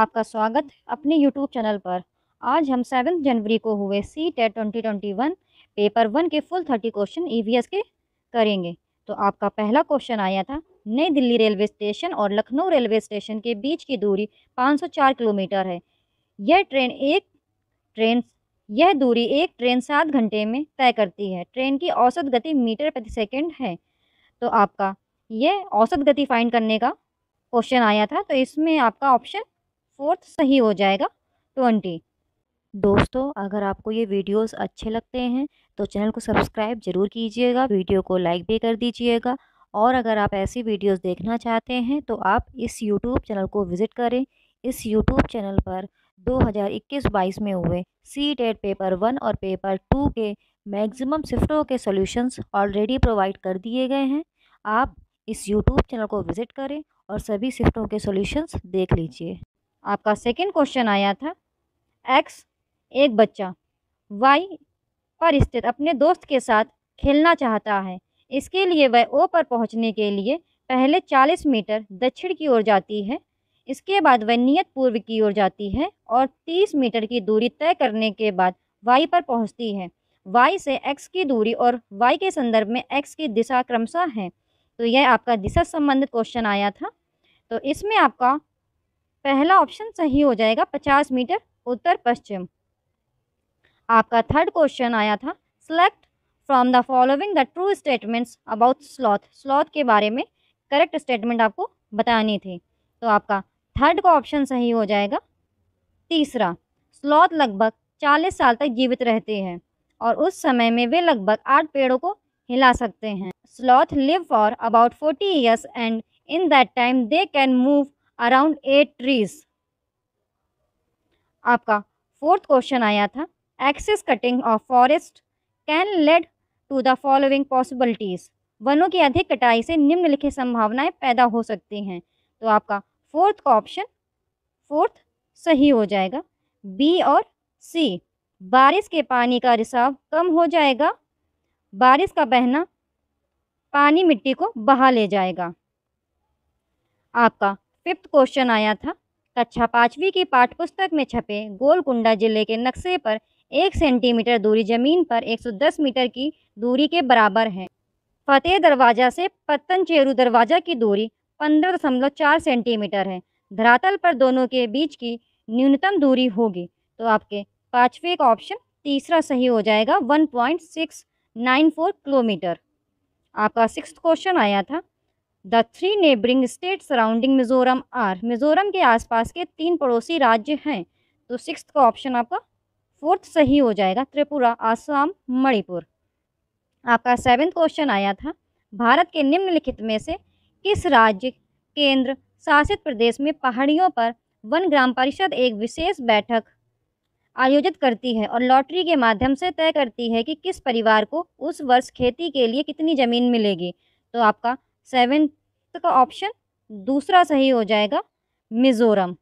आपका स्वागत अपने यूट्यूब चैनल पर आज हम सेवन जनवरी को हुए C TET twenty twenty one paper one के फुल थर्टी क्वेश्चन ईवीएस के करेंगे तो आपका पहला क्वेश्चन आया था नई दिल्ली रेलवे स्टेशन और लखनऊ रेलवे स्टेशन के बीच की दूरी 504 किलोमीटर है यह ट्रेन एक ट्रेन यह दूरी एक ट्रेन सात घंटे में तय करती है ट्रेन की औसत गति मीटर प्रति सेकेंड है तो आपका यह औसत गति फाइंड करने का क्वेश्चन आया था तो इसमें आपका ऑप्शन फोर्थ सही हो जाएगा ट्वेंटी दोस्तों अगर आपको ये वीडियोस अच्छे लगते हैं तो चैनल को सब्सक्राइब ज़रूर कीजिएगा वीडियो को लाइक भी कर दीजिएगा और अगर आप ऐसी वीडियोस देखना चाहते हैं तो आप इस यूट्यूब चैनल को विज़िट करें इस यूट्यूब चैनल पर 2021-22 में हुए सी टेट पेपर वन और पेपर टू के मैक्सिमम शिफ्टों के सोल्यूशंस ऑलरेडी प्रोवाइड कर दिए गए हैं आप इस यूट्यूब चैनल को विज़िट करें और सभी शिफ्टों के सोल्यूशंस देख लीजिए आपका सेकंड क्वेश्चन आया था एक्स एक बच्चा वाई पर स्थित अपने दोस्त के साथ खेलना चाहता है इसके लिए वह ओ पर पहुंचने के लिए पहले 40 मीटर दक्षिण की ओर जाती है इसके बाद वह नियत पूर्व की ओर जाती है और 30 मीटर की दूरी तय करने के बाद वाई पर पहुंचती है वाई से एक्स की दूरी और वाई के संदर्भ में एक्स की दिशा क्रमशः है तो यह आपका दिशा संबंधित क्वेश्चन आया था तो इसमें आपका पहला ऑप्शन सही हो जाएगा पचास मीटर उत्तर पश्चिम आपका थर्ड क्वेश्चन आया था select from the following the true statements about sloth sloth के बारे में करेक्ट स्टेटमेंट आपको बतानी थी तो आपका थर्ड का ऑप्शन सही हो जाएगा तीसरा स्लॉथ लगभग चालीस साल तक जीवित रहते हैं और उस समय में वे लगभग आठ पेड़ों को हिला सकते हैं sloth live for about forty years and in that time they can move around at trees आपका फोर्थ क्वेश्चन आया था excess cutting of forest can lead to the following possibilities वनों की अधिक कटाई से निम्नलिखित संभावनाएं पैदा हो सकती हैं तो आपका फोर्थ का ऑप्शन फोर्थ सही हो जाएगा बी और सी बारिश के पानी का रिसाव कम हो जाएगा बारिश का बहना पानी मिट्टी को बहा ले जाएगा आपका फिफ्थ क्वेश्चन आया था कक्षा पाँचवीं की पाठ्यपुस्तक में छपे गोलकुंडा जिले के नक्शे पर एक सेंटीमीटर दूरी जमीन पर 110 मीटर की दूरी के बराबर है फतेह दरवाजा से पत्तन चेरू दरवाजा की दूरी पंद्रह दशमलव चार सेंटीमीटर है धरातल पर दोनों के बीच की न्यूनतम दूरी होगी तो आपके पाँचवें का ऑप्शन तीसरा सही हो जाएगा 1.694 किलोमीटर आपका सिक्स क्वेश्चन आया था the three neighbouring state surrounding Mizoram are Mizoram के आसपास के तीन पड़ोसी राज्य हैं तो सिक्स का ऑप्शन आपका फोर्थ सही हो जाएगा त्रिपुरा आसाम मणिपुर आपका सेवेंथ क्वेश्चन आया था भारत के निम्नलिखित में से किस राज्य केंद्र शासित प्रदेश में पहाड़ियों पर वन ग्राम परिषद एक विशेष बैठक आयोजित करती है और लॉटरी के माध्यम से तय करती है कि किस परिवार को उस वर्ष खेती के लिए कितनी ज़मीन मिलेगी तो आपका सेवेंथ का ऑप्शन दूसरा सही हो जाएगा मिज़ोरम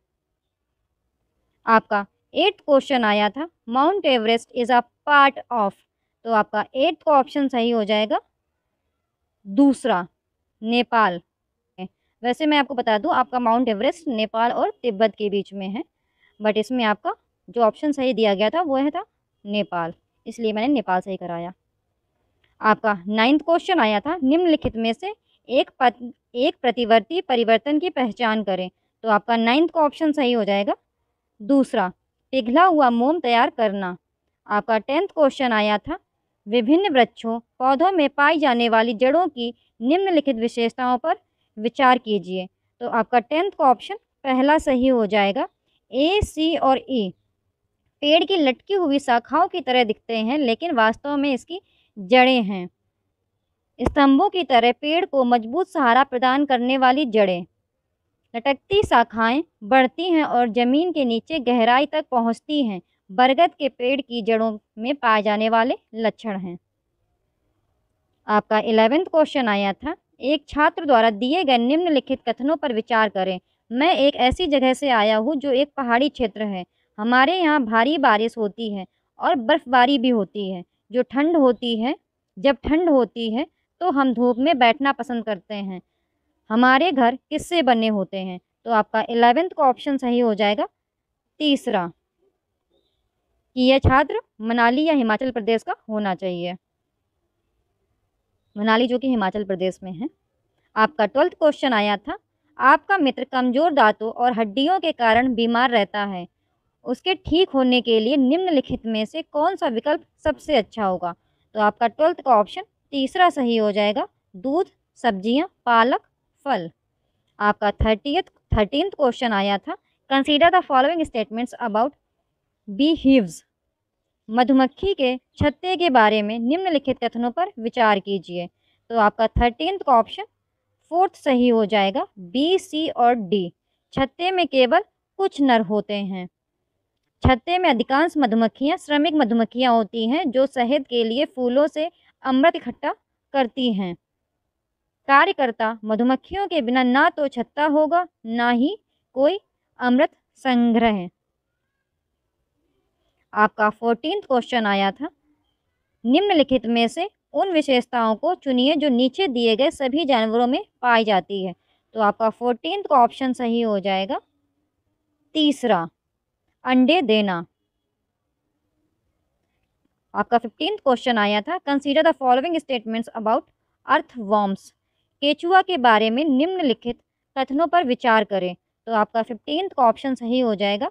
आपका एट्थ क्वेश्चन आया था Mount Everest is a part of तो आपका एट्थ का ऑप्शन सही हो जाएगा दूसरा नेपाल वैसे मैं आपको बता दूं आपका माउंट एवरेस्ट नेपाल और तिब्बत के बीच में है बट इसमें आपका जो ऑप्शन सही दिया गया था वो है था नेपाल इसलिए मैंने नेपाल सही कराया आपका नाइन्थ क्वेश्चन आया था निम्नलिखित में से एक पत, एक प्रतिवर्ती परिवर्तन की पहचान करें तो आपका नाइन्थ का ऑप्शन सही हो जाएगा दूसरा पिघला हुआ मोम तैयार करना आपका टेंथ क्वेश्चन आया था विभिन्न वृक्षों पौधों में पाई जाने वाली जड़ों की निम्नलिखित विशेषताओं पर विचार कीजिए तो आपका टेंथ का ऑप्शन पहला सही हो जाएगा ए सी और ई e. पेड़ की लटकी हुई शाखाओं की तरह दिखते हैं लेकिन वास्तव में इसकी जड़ें हैं स्तंभों की तरह पेड़ को मजबूत सहारा प्रदान करने वाली जड़ें लटकती शाखाएं बढ़ती हैं और ज़मीन के नीचे गहराई तक पहुंचती हैं बरगद के पेड़ की जड़ों में पाए जाने वाले लक्षण हैं आपका इलेवेंथ क्वेश्चन आया था एक छात्र द्वारा दिए गए निम्नलिखित कथनों पर विचार करें मैं एक ऐसी जगह से आया हूँ जो एक पहाड़ी क्षेत्र है हमारे यहाँ भारी बारिश होती है और बर्फ़बारी भी होती है जो ठंड होती है जब ठंड होती है तो हम धूप में बैठना पसंद करते हैं हमारे घर किससे बने होते हैं तो आपका एलेवेंथ का ऑप्शन सही हो जाएगा तीसरा कि यह छात्र मनाली या हिमाचल प्रदेश का होना चाहिए मनाली जो कि हिमाचल प्रदेश में है आपका ट्वेल्थ क्वेश्चन आया था आपका मित्र कमजोर दांतों और हड्डियों के कारण बीमार रहता है उसके ठीक होने के लिए निम्नलिखित में से कौन सा विकल्प सबसे अच्छा होगा तो आपका ट्वेल्थ का ऑप्शन तीसरा सही हो जाएगा दूध सब्जियां पालक फल आपका थर्टीथ थर्टीन क्वेश्चन आया था consider the following statements about bee hives मधुमक्खी के छत्ते के बारे में निम्नलिखित कथनों पर विचार कीजिए तो आपका थर्टीन का ऑप्शन फोर्थ सही हो जाएगा बी सी और डी छत्ते में केवल कुछ नर होते हैं छत्ते में अधिकांश मधुमक्खियां श्रमिक मधुमक्खियां होती हैं जो शहद के लिए फूलों से अमृत इकट्ठा करती हैं कार्यकर्ता मधुमक्खियों के बिना ना तो छत्ता होगा ना ही कोई अमृत संग्रह आपका फोर्टीन क्वेश्चन आया था निम्नलिखित में से उन विशेषताओं को चुनिए जो नीचे दिए गए सभी जानवरों में पाई जाती है तो आपका फोर्टीन का ऑप्शन सही हो जाएगा तीसरा अंडे देना आपका फिफ्टीन क्वेश्चन आया था consider the following statements about earth worms केचुआ के बारे में निम्नलिखित कथनों पर विचार करें तो आपका फिफ्टीन का ऑप्शन सही हो जाएगा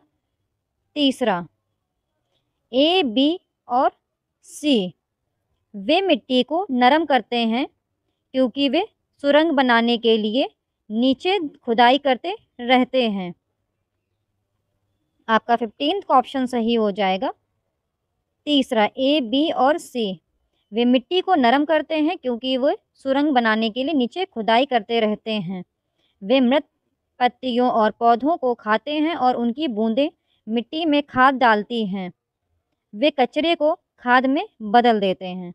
तीसरा ए बी और सी वे मिट्टी को नरम करते हैं क्योंकि वे सुरंग बनाने के लिए नीचे खुदाई करते रहते हैं आपका फिफ्टीन का ऑप्शन सही हो जाएगा तीसरा ए बी और सी वे मिट्टी को नरम करते हैं क्योंकि वे सुरंग बनाने के लिए नीचे खुदाई करते रहते हैं वे मृत पत्तियों और पौधों को खाते हैं और उनकी बूंदें मिट्टी में खाद डालती हैं वे कचरे को खाद में बदल देते हैं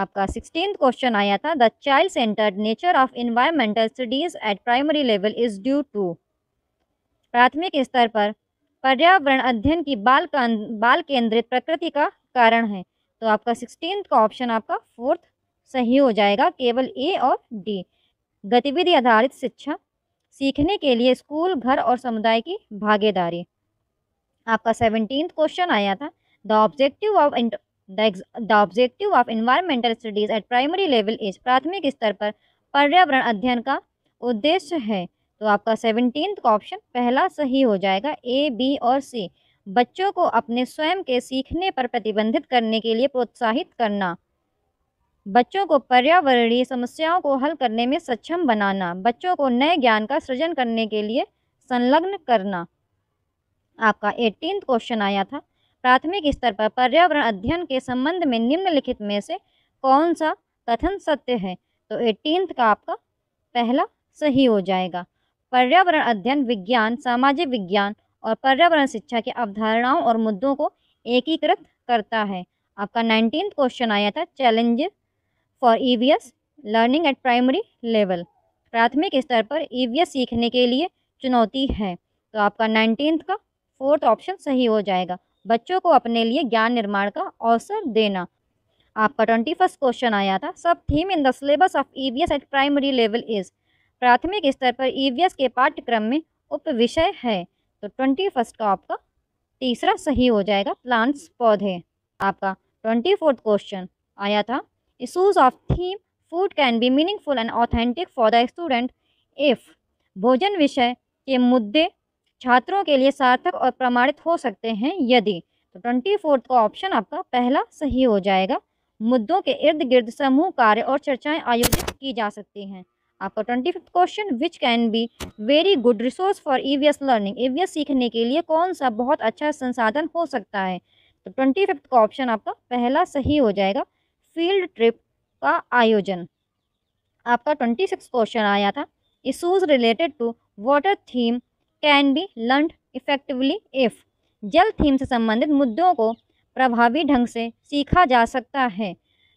आपका सिक्सटीन क्वेश्चन आया था the child centred nature of environmental studies at primary level is due to प्राथमिक स्तर पर पर्यावरण अध्ययन की बाल का बाल केंद्रित प्रकृति का कारण है तो आपका सिक्सटीन का ऑप्शन आपका फोर्थ सही हो जाएगा केवल ए और डी गतिविधि आधारित शिक्षा सीखने के लिए स्कूल घर और समुदाय की भागीदारी आपका सेवनटीन क्वेश्चन आया था the objective of the objective of environmental studies at primary level is प्राथमिक स्तर पर पर्यावरण अध्ययन का उद्देश्य है तो आपका सेवनटीन का ऑप्शन पहला सही हो जाएगा ए बी और सी बच्चों को अपने स्वयं के सीखने पर प्रतिबंधित करने के लिए प्रोत्साहित करना बच्चों को पर्यावरणीय समस्याओं को हल करने में सक्षम बनाना बच्चों को नए ज्ञान का सृजन करने के लिए संलग्न करना आपका एटीन क्वेश्चन आया था प्राथमिक स्तर पर पर्यावरण अध्ययन के संबंध में निम्नलिखित में से कौन सा कथन सत्य है तो एटीन का आपका पहला सही हो जाएगा पर्यावरण अध्ययन विज्ञान सामाजिक विज्ञान और पर्यावरण शिक्षा के अवधारणाओं और मुद्दों को एकीकृत करता है आपका नाइनटीन क्वेश्चन आया था challenge for EVS e learning at primary level प्राथमिक स्तर पर ईवीएस e सीखने के लिए चुनौती है तो आपका नाइनटीन का फोर्थ ऑप्शन सही हो जाएगा बच्चों को अपने लिए ज्ञान निर्माण का अवसर देना आपका ट्वेंटी फर्स्ट क्वेश्चन आया था सब theme in the syllabus of E e at primary level is प्राथमिक स्तर पर ईवीएस के पाठ्यक्रम में उप विषय है तो ट्वेंटी फर्स्ट का आपका तीसरा सही हो जाएगा प्लांट्स पौधे आपका ट्वेंटी फोर्थ क्वेश्चन आया था issues of theme food can be meaningful and authentic for the student if भोजन विषय के मुद्दे छात्रों के लिए सार्थक और प्रमाणित हो सकते हैं यदि तो ट्वेंटी फोर्थ का ऑप्शन आपका पहला सही हो जाएगा मुद्दों के इर्द गिर्द समूह कार्य और चर्चाएं आयोजित की जा सकती हैं आपका twenty fifth question which can be very good resource for S learning EVS सीखने के लिए कौन सा बहुत अच्छा संसाधन हो सकता है तो ट्वेंटी फिफ्थ का ऑप्शन आपका पहला सही हो जाएगा फील्ड ट्रिप का आयोजन आपका ट्वेंटी सिक्स क्वेश्चन आया था issues related to water theme can be learn effectively if जल थीम से संबंधित मुद्दों को प्रभावी ढंग से सीखा जा सकता है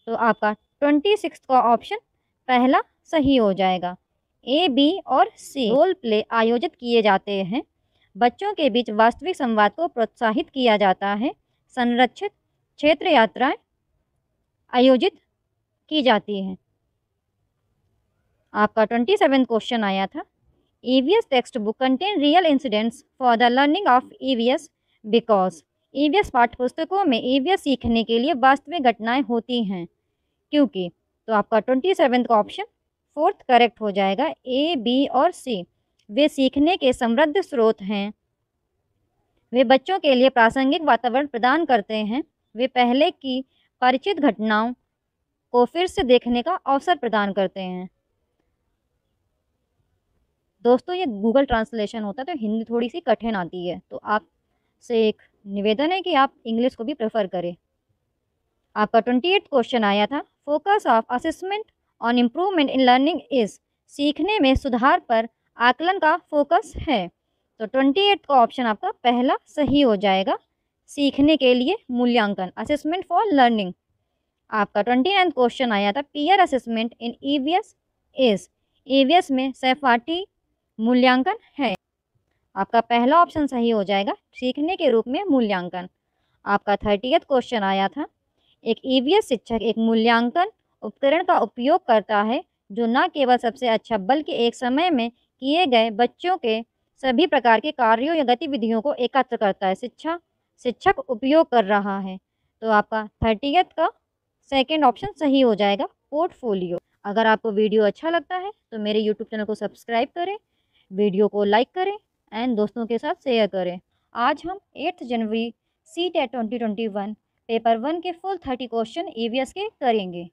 तो आपका ट्वेंटी सिक्स का ऑप्शन पहला सही हो जाएगा ए बी और सी रोल प्ले आयोजित किए जाते हैं बच्चों के बीच वास्तविक संवाद को प्रोत्साहित किया जाता है संरक्षित क्षेत्र यात्राएं आयोजित की जाती हैं आपका ट्वेंटी सेवन क्वेश्चन आया था E V S book real incidents for the learning of E V S because E V S पाठ्यपुस्तकों में ई वी एस सीखने के लिए वास्तविक घटनाएं होती हैं क्योंकि तो आपका ट्वेंटी सेवन का ऑप्शन फोर्थ करेक्ट हो जाएगा ए बी और सी वे सीखने के समृद्ध स्रोत हैं वे बच्चों के लिए प्रासंगिक वातावरण प्रदान करते हैं वे पहले की परिचित घटनाओं को फिर से देखने का अवसर प्रदान करते हैं दोस्तों ये गूगल ट्रांसलेशन होता है तो हिंदी थोड़ी सी कठिन आती है तो आप से एक निवेदन है कि आप इंग्लिश को भी प्रेफर करें आपका ट्वेंटी एट क्वेश्चन आया था focus of assessment on improvement in learning is सीखने में सुधार पर आकलन का फोकस है तो ट्वेंटी एट का ऑप्शन आपका पहला सही हो जाएगा सीखने के लिए मूल्यांकन असेसमेंट फॉर लर्निंग आपका ट्वेंटी नाइन्थ क्वेश्चन आया था peer assessment in E V S is E V S में सैफाटी मूल्यांकन है आपका पहला ऑप्शन सही हो जाएगा सीखने के रूप में मूल्यांकन आपका थर्टीएथ क्वेश्चन आया था एक ई वी एस शिक्षक एक मूल्यांकन उपकरण का उपयोग करता है जो न केवल सबसे अच्छा बल्कि एक समय में किए गए बच्चों के सभी प्रकार के कार्यों या गतिविधियों को एकत्र करता है शिक्षा शिक्षक उपयोग कर रहा है तो आपका थर्टीएथ का सेकेंड ऑप्शन सही हो जाएगा पोर्टफोलियो अगर आपको वीडियो अच्छा लगता है तो मेरे यूट्यूब चैनल को सब्सक्राइब करें वीडियो को लाइक करें एंड दोस्तों के साथ शेयर करें आज हम एट्थ जनवरी C TET twenty twenty one paper one के फुल थर्टी क्वेश्चन ई के करेंगे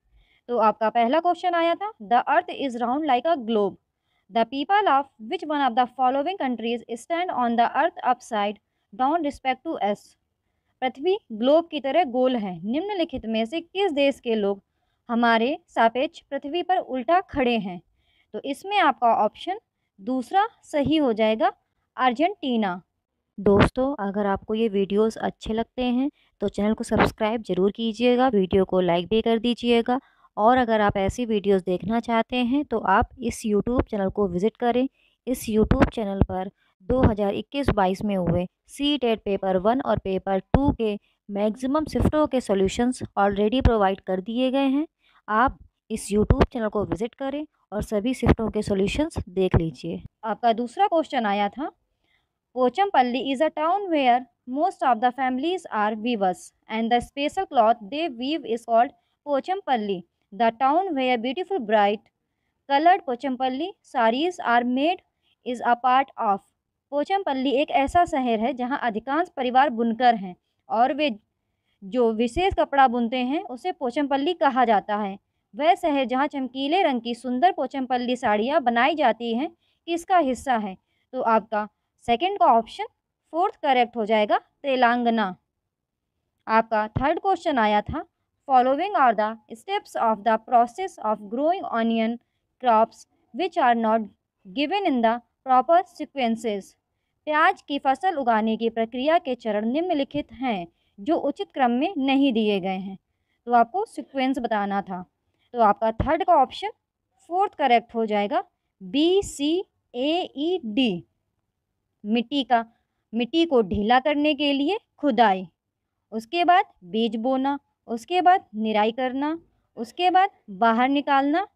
तो आपका पहला क्वेश्चन आया था the earth is round like a globe the people of which one of the following countries stand on the earth upside down respect to us पृथ्वी globe की तरह गोल है निम्नलिखित में से किस देश के लोग हमारे सापेक्ष पृथ्वी पर उल्टा खड़े हैं तो इसमें आपका ऑप्शन दूसरा सही हो जाएगा अर्जेंटीना दोस्तों अगर आपको ये वीडियोस अच्छे लगते हैं तो चैनल को सब्सक्राइब ज़रूर कीजिएगा वीडियो को लाइक भी कर दीजिएगा और अगर आप ऐसी वीडियोस देखना चाहते हैं तो आप इस यूट्यूब चैनल को विज़िट करें इस यूट्यूब चैनल पर 2021-22 में हुए सी टेट पेपर वन और पेपर टू के मैक्सिमम शिफ्टों के सॉल्यूशंस ऑलरेडी प्रोवाइड कर दिए गए हैं आप इस यूट्यूब चैनल को विज़िट करें और सभी शिफ्टों के सॉल्यूशंस देख लीजिए आपका दूसरा क्वेश्चन आया था Pochampalli is a town where most of the families are weavers and the special cloth they weave is called Pochampalli the town where beautiful bright coloured Pochampalli saris are made is a part of Pochampalli एक ऐसा शहर है जहाँ अधिकांश परिवार बुनकर हैं और वे जो विशेष कपड़ा बुनते हैं उसे पोचमपल्ली कहा जाता है वह शहर जहाँ चमकीले रंग की सुंदर पोचमपल्ली साड़ियाँ बनाई जाती हैं किसका हिस्सा है तो आपका सेकंड का ऑप्शन फोर्थ करेक्ट हो जाएगा तेलंगाना आपका थर्ड क्वेश्चन आया था Following are the steps of the process of growing onion crops which are not given in the proper sequences. प्याज की फसल उगाने की प्रक्रिया के चरण निम्नलिखित हैं जो उचित क्रम में नहीं दिए गए हैं तो आपको सीक्वेंस बताना था तो आपका थर्ड का ऑप्शन फोर्थ करेक्ट हो जाएगा बी सी ए ई डी मिट्टी का मिट्टी को ढीला करने के लिए खुदाई उसके बाद बीज बोना उसके बाद निराई करना उसके बाद बाहर निकालना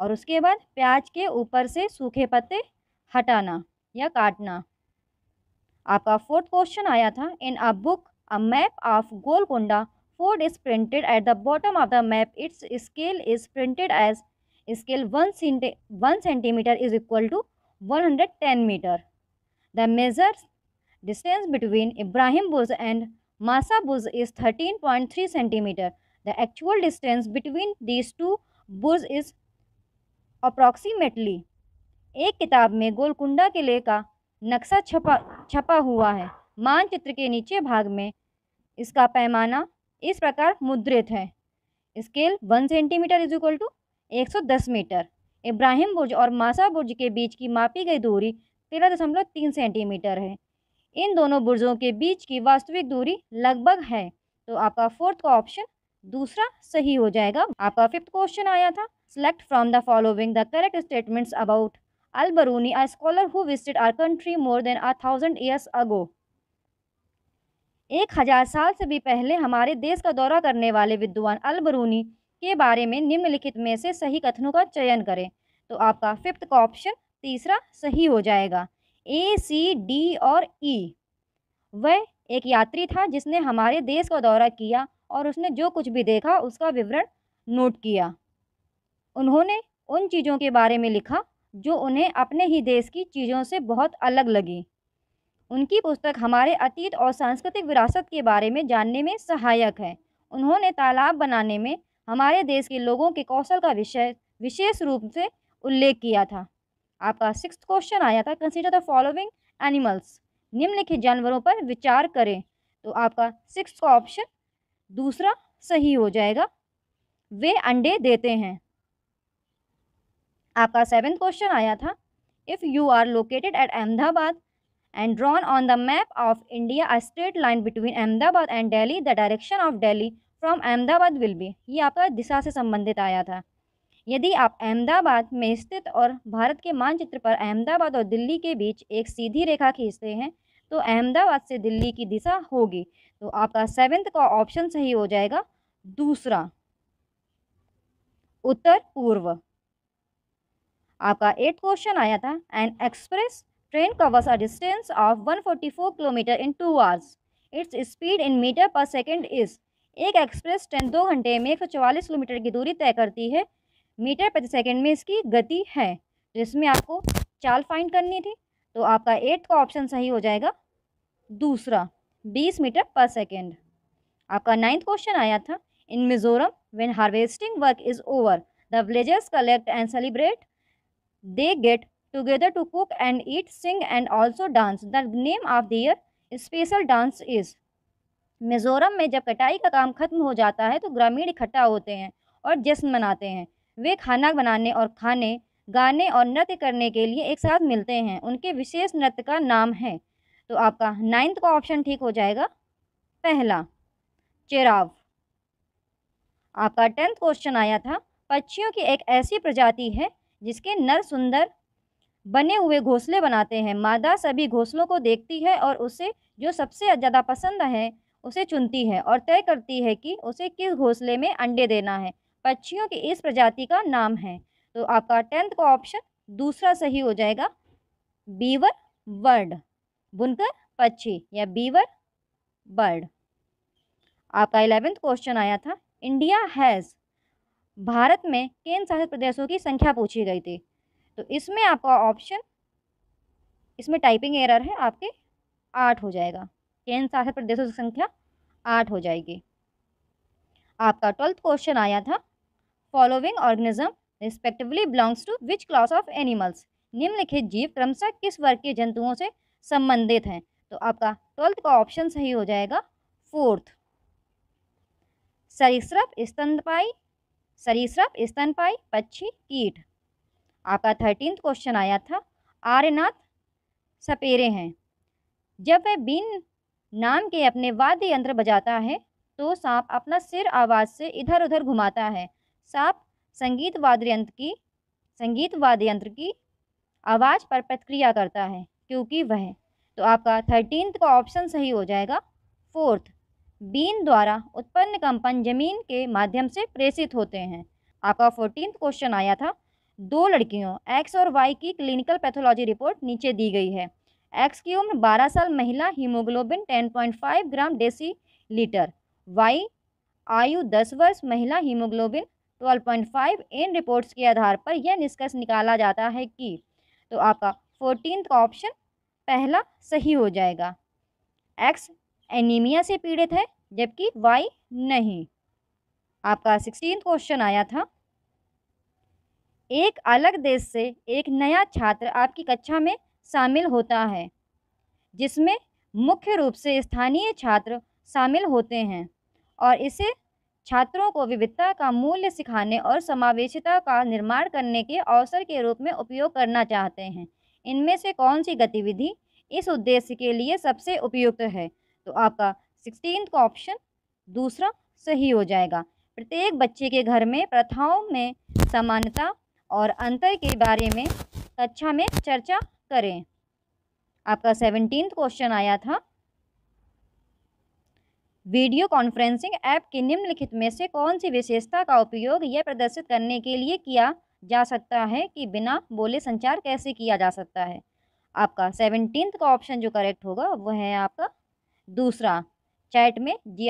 और उसके बाद प्याज के ऊपर से सूखे पत्ते हटाना या काटना आपका फोर्थ क्वेश्चन आया था in a book a map of Golconda fort is printed at the bottom of the map its scale is printed as scale one one centimetre is equal to one hundred ten metre the measure distance between Ibrahim Burj and मासा is thirteen point three centimetre the actual distance between this two Burj is approximately एक किताब में गोलकुंडा किले का नक्शा छपा छपा हुआ है मानचित्र के नीचे भाग में इसका पैमाना इस प्रकार मुद्रित है scale one centimetre is equal to एक सौ दस मीटर इब्राहिम बुर्ज और मासा बुर्ज के बीच की मापी गई दूरी तेरह दशमलव तीन सेंटीमीटर है इन दोनों बुर्जों के बीच की वास्तविक दूरी लगभग है तो आपका फोर्थ का ऑप्शन दूसरा सही हो जाएगा आपका फिफ्थ क्वेश्चन आया था select from the following the correct statements about Al-Biruni, a scholar who visited our country more than a thousand years एक हजार साल से भी पहले हमारे देश का दौरा करने वाले विद्वान अल-बरूनी के बारे में निम्नलिखित में से सही कथनों का चयन करें तो आपका फिफ्थ का ऑप्शन तीसरा सही हो जाएगा ए सी डी और ई e. वह एक यात्री था जिसने हमारे देश का दौरा किया और उसने जो कुछ भी देखा उसका विवरण नोट किया उन्होंने उन चीज़ों के बारे में लिखा जो उन्हें अपने ही देश की चीज़ों से बहुत अलग लगी उनकी पुस्तक हमारे अतीत और सांस्कृतिक विरासत के बारे में जानने में सहायक है उन्होंने तालाब बनाने में हमारे देश के लोगों के कौशल का विषय विशेष रूप से उल्लेख किया था आपका सिक्स क्वेश्चन आया था कंसिडर द फॉलोइंग एनिमल्स निम्नलिखित जानवरों पर विचार करें तो आपका सिक्स का ऑप्शन दूसरा सही हो जाएगा वे अंडे देते हैं आपका सेवन क्वेश्चन आया था if you are located at Ahmedabad and drawn on the map of India a straight line between Ahmedabad and Delhi the direction of Delhi from Ahmedabad will be ये आपका दिशा से संबंधित आया था यदि आप अहमदाबाद में स्थित और भारत के मानचित्र पर अहमदाबाद और दिल्ली के बीच एक सीधी रेखा खींचते हैं तो अहमदाबाद से दिल्ली की दिशा होगी तो आपका सेवेंथ का ऑप्शन सही हो जाएगा दूसरा उत्तर पूर्व आपका एट क्वेश्चन आया था an express train covers a distance of 144 kilometre in two hours its speed in metre per second is एक एक्सप्रेस ट्रेन दो घंटे में एक किलोमीटर की दूरी तय करती है मीटर प्रति सेकेंड में इसकी गति है जिसमें तो आपको चाल फाइंड करनी थी तो आपका एट्थ का ऑप्शन सही हो जाएगा दूसरा बीस मीटर पर सेकेंड आपका नाइन्थ क्वेश्चन आया था in Mizoram when harvesting work is over the villagers collect and celebrate they get together to cook and eat sing and also dance the name of the year special dance is Mizoram में जब कटाई का काम खत्म हो जाता है तो ग्रामीण इकट्ठा होते हैं और जश्न मनाते हैं वे खाना बनाने और खाने गाने और नृत्य करने के लिए एक साथ मिलते हैं उनके विशेष नृत्य का नाम है तो आपका नाइन्थ का ऑप्शन ठीक हो जाएगा पहला चेराव आपका टेंथ क्वेश्चन आया था पक्षियों की एक ऐसी प्रजाति है जिसके नर सुंदर बने हुए घोंसले बनाते हैं मादा सभी घोंसलों को देखती है और उसे जो सबसे ज़्यादा पसंद है उसे चुनती है और तय करती है कि उसे किस घोंसले में अंडे देना है पक्षियों की इस प्रजाति का नाम है तो आपका टेंथ का ऑप्शन दूसरा सही हो जाएगा बीवर बर्ड बुनकर पक्षी या बीवर बर्ड आपका इलेवेंथ क्वेश्चन आया था इंडिया हैज़ भारत में केंद्र शासित प्रदेशों की संख्या पूछी गई थी तो इसमें आपका ऑप्शन इसमें टाइपिंग एरर है आपके आठ हो जाएगा केंद्र शासित प्रदेशों की संख्या आठ हो जाएगी आपका ट्वेल्थ क्वेश्चन आया था following organism respectively belongs to which class of animals निम्नलिखित जीव क्रमशः किस वर्ग के जंतुओं से संबंधित हैं तो आपका ट्वेल्थ का ऑप्शन सही हो जाएगा फोर्थ सरीसृप स्तनपाई सरीसृप स्तनपाई पक्षी कीट आपका थर्टीन क्वेश्चन आया था आर्यनाथ सपेरे हैं जब वह बीन नाम के अपने वाद्य यंत्र बजाता है तो सांप अपना सिर आवाज़ से इधर उधर घुमाता है साप संगीत वाद्य यंत्र की संगीत वाद्य यंत्र की आवाज़ पर प्रतिक्रिया करता है क्योंकि वह तो आपका थर्टीनथ का ऑप्शन सही हो जाएगा फोर्थ बीन द्वारा उत्पन्न कंपन जमीन के माध्यम से प्रेषित होते हैं आपका फोर्टीन क्वेश्चन आया था दो लड़कियों एक्स और वाई की क्लिनिकल पैथोलॉजी रिपोर्ट नीचे दी गई है एक्स की उम्र बारह साल महिला haemoglobin ten point five gram decilitre वाई आयु दस वर्ष महिला हीमोग्लोबिन 12.5 इन रिपोर्ट्स के आधार पर यह निष्कर्ष निकाला जाता है कि तो आपका फोर्टीन का ऑप्शन पहला सही हो जाएगा एक्स एनीमिया से पीड़ित है जबकि वाई नहीं आपका सिक्सटीन क्वेश्चन आया था एक अलग देश से एक नया छात्र आपकी कक्षा में शामिल होता है जिसमें मुख्य रूप से स्थानीय छात्र शामिल होते हैं और इसे छात्रों को विविधता का मूल्य सिखाने और समावेशिता का निर्माण करने के अवसर के रूप में उपयोग करना चाहते हैं इनमें से कौन सी गतिविधि इस उद्देश्य के लिए सबसे उपयुक्त है तो आपका सिक्सटीन का ऑप्शन दूसरा सही हो जाएगा प्रत्येक बच्चे के घर में प्रथाओं में समानता और अंतर के बारे में कक्षा में चर्चा करें आपका सेवनटीन क्वेश्चन आया था वीडियो कॉन्फ्रेंसिंग ऐप की निम्नलिखित में से कौन सी विशेषता का उपयोग यह प्रदर्शित करने के लिए किया जा सकता है कि बिना बोले संचार कैसे किया जा सकता है आपका सेवनटीन्थ का ऑप्शन जो करेक्ट होगा वह है आपका दूसरा चैट में जी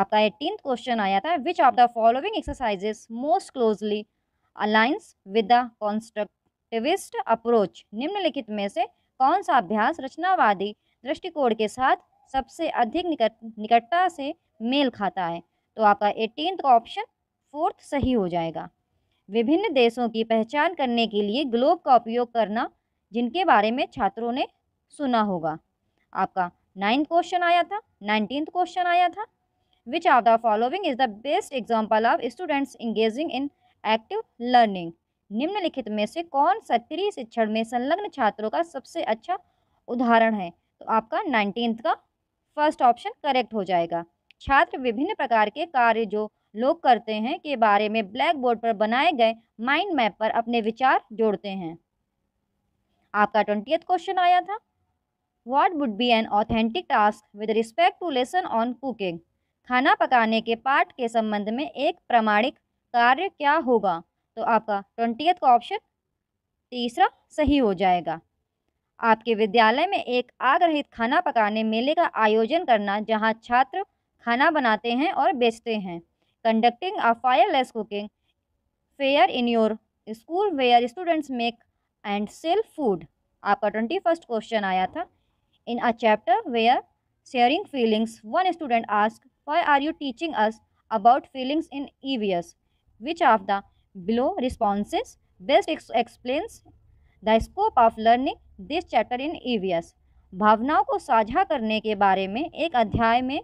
आपका एटीन क्वेश्चन आया था which of the following exercises most closely aligns with the constructivist approach निम्नलिखित में से कौन सा अभ्यास रचनावादी दृष्टिकोण के साथ सबसे अधिक निकट निकटता से मेल खाता है तो आपका एटीन का ऑप्शन फोर्थ सही हो जाएगा विभिन्न देशों की पहचान करने के लिए ग्लोब का उपयोग करना जिनके बारे में छात्रों ने सुना होगा आपका नाइन्थ क्वेश्चन आया था नाइनटीन्थ क्वेश्चन आया था which are the following is the best example of students engaging in active learning निम्नलिखित में से कौन सक्रिय शिक्षण में संलग्न छात्रों का सबसे अच्छा उदाहरण है तो आपका नाइनटीन्थ का फर्स्ट ऑप्शन करेक्ट हो जाएगा छात्र विभिन्न प्रकार के कार्य जो लोग करते हैं के बारे में ब्लैक बोर्ड पर बनाए गए माइंड मैप पर अपने विचार जोड़ते हैं आपका ट्वेंटी क्वेश्चन आया था what would be an authentic task with respect to lesson on cooking खाना पकाने के पाठ के संबंध में एक प्रमाणिक कार्य क्या होगा तो आपका ट्वेंटी का ऑप्शन तीसरा सही हो जाएगा आपके विद्यालय में एक आग रहित खाना पकाने मेले का आयोजन करना जहां छात्र खाना बनाते हैं और बेचते हैं conducting a fireless cooking fair in your school where students make and sell food आपका ट्वेंटी फर्स्ट क्वेश्चन आया था in a chapter where sharing feelings one student ask why are you teaching us about feelings in EVS which of the below responses best explains the scope of learning this chapter in EVS भावनाओं को साझा करने के बारे में एक अध्याय में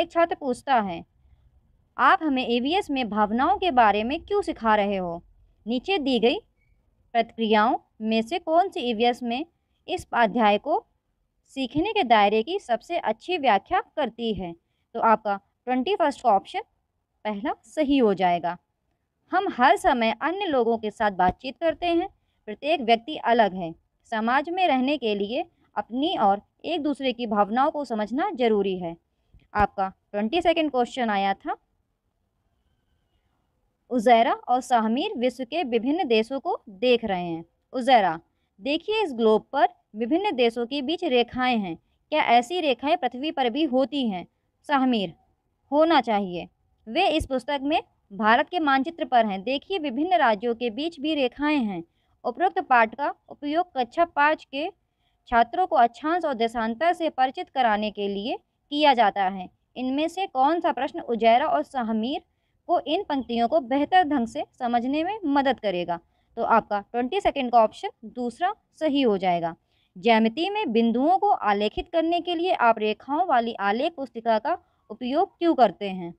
एक छात्र पूछता है आप हमें ईवीएस में भावनाओं के बारे में क्यों सिखा रहे हो नीचे दी गई प्रतिक्रियाओं में से कौन सी ईवीएस में इस अध्याय को सीखने के दायरे की सबसे अच्छी व्याख्या करती है तो आपका ट्वेंटी फर्स्ट ऑप्शन पहला सही हो जाएगा हम हर समय अन्य लोगों के साथ बातचीत करते हैं प्रत्येक व्यक्ति अलग है समाज में रहने के लिए अपनी और एक दूसरे की भावनाओं को समझना जरूरी है आपका ट्वेंटी सेकेंड क्वेश्चन आया था उजैरा और साहमीर विश्व के विभिन्न देशों को देख रहे हैं उजैरा देखिए इस ग्लोब पर विभिन्न देशों के बीच रेखाएं हैं क्या ऐसी रेखाएं पृथ्वी पर भी होती हैं साहमीर होना चाहिए वे इस पुस्तक में भारत के मानचित्र पर हैं देखिए विभिन्न राज्यों के बीच भी रेखाएं हैं उपरोक्त पाठ का उपयोग कक्षा पाँच के छात्रों को अच्छांश और देशांतर से परिचित कराने के लिए किया जाता है इनमें से कौन सा प्रश्न उजैरा और सहमीर को इन पंक्तियों को बेहतर ढंग से समझने में मदद करेगा तो आपका ट्वेंटी सेकेंड का ऑप्शन दूसरा सही हो जाएगा ज्यामिति में बिंदुओं को आलेखित करने के लिए आप रेखाओं वाली आलेख पुस्तिका का उपयोग क्यों करते हैं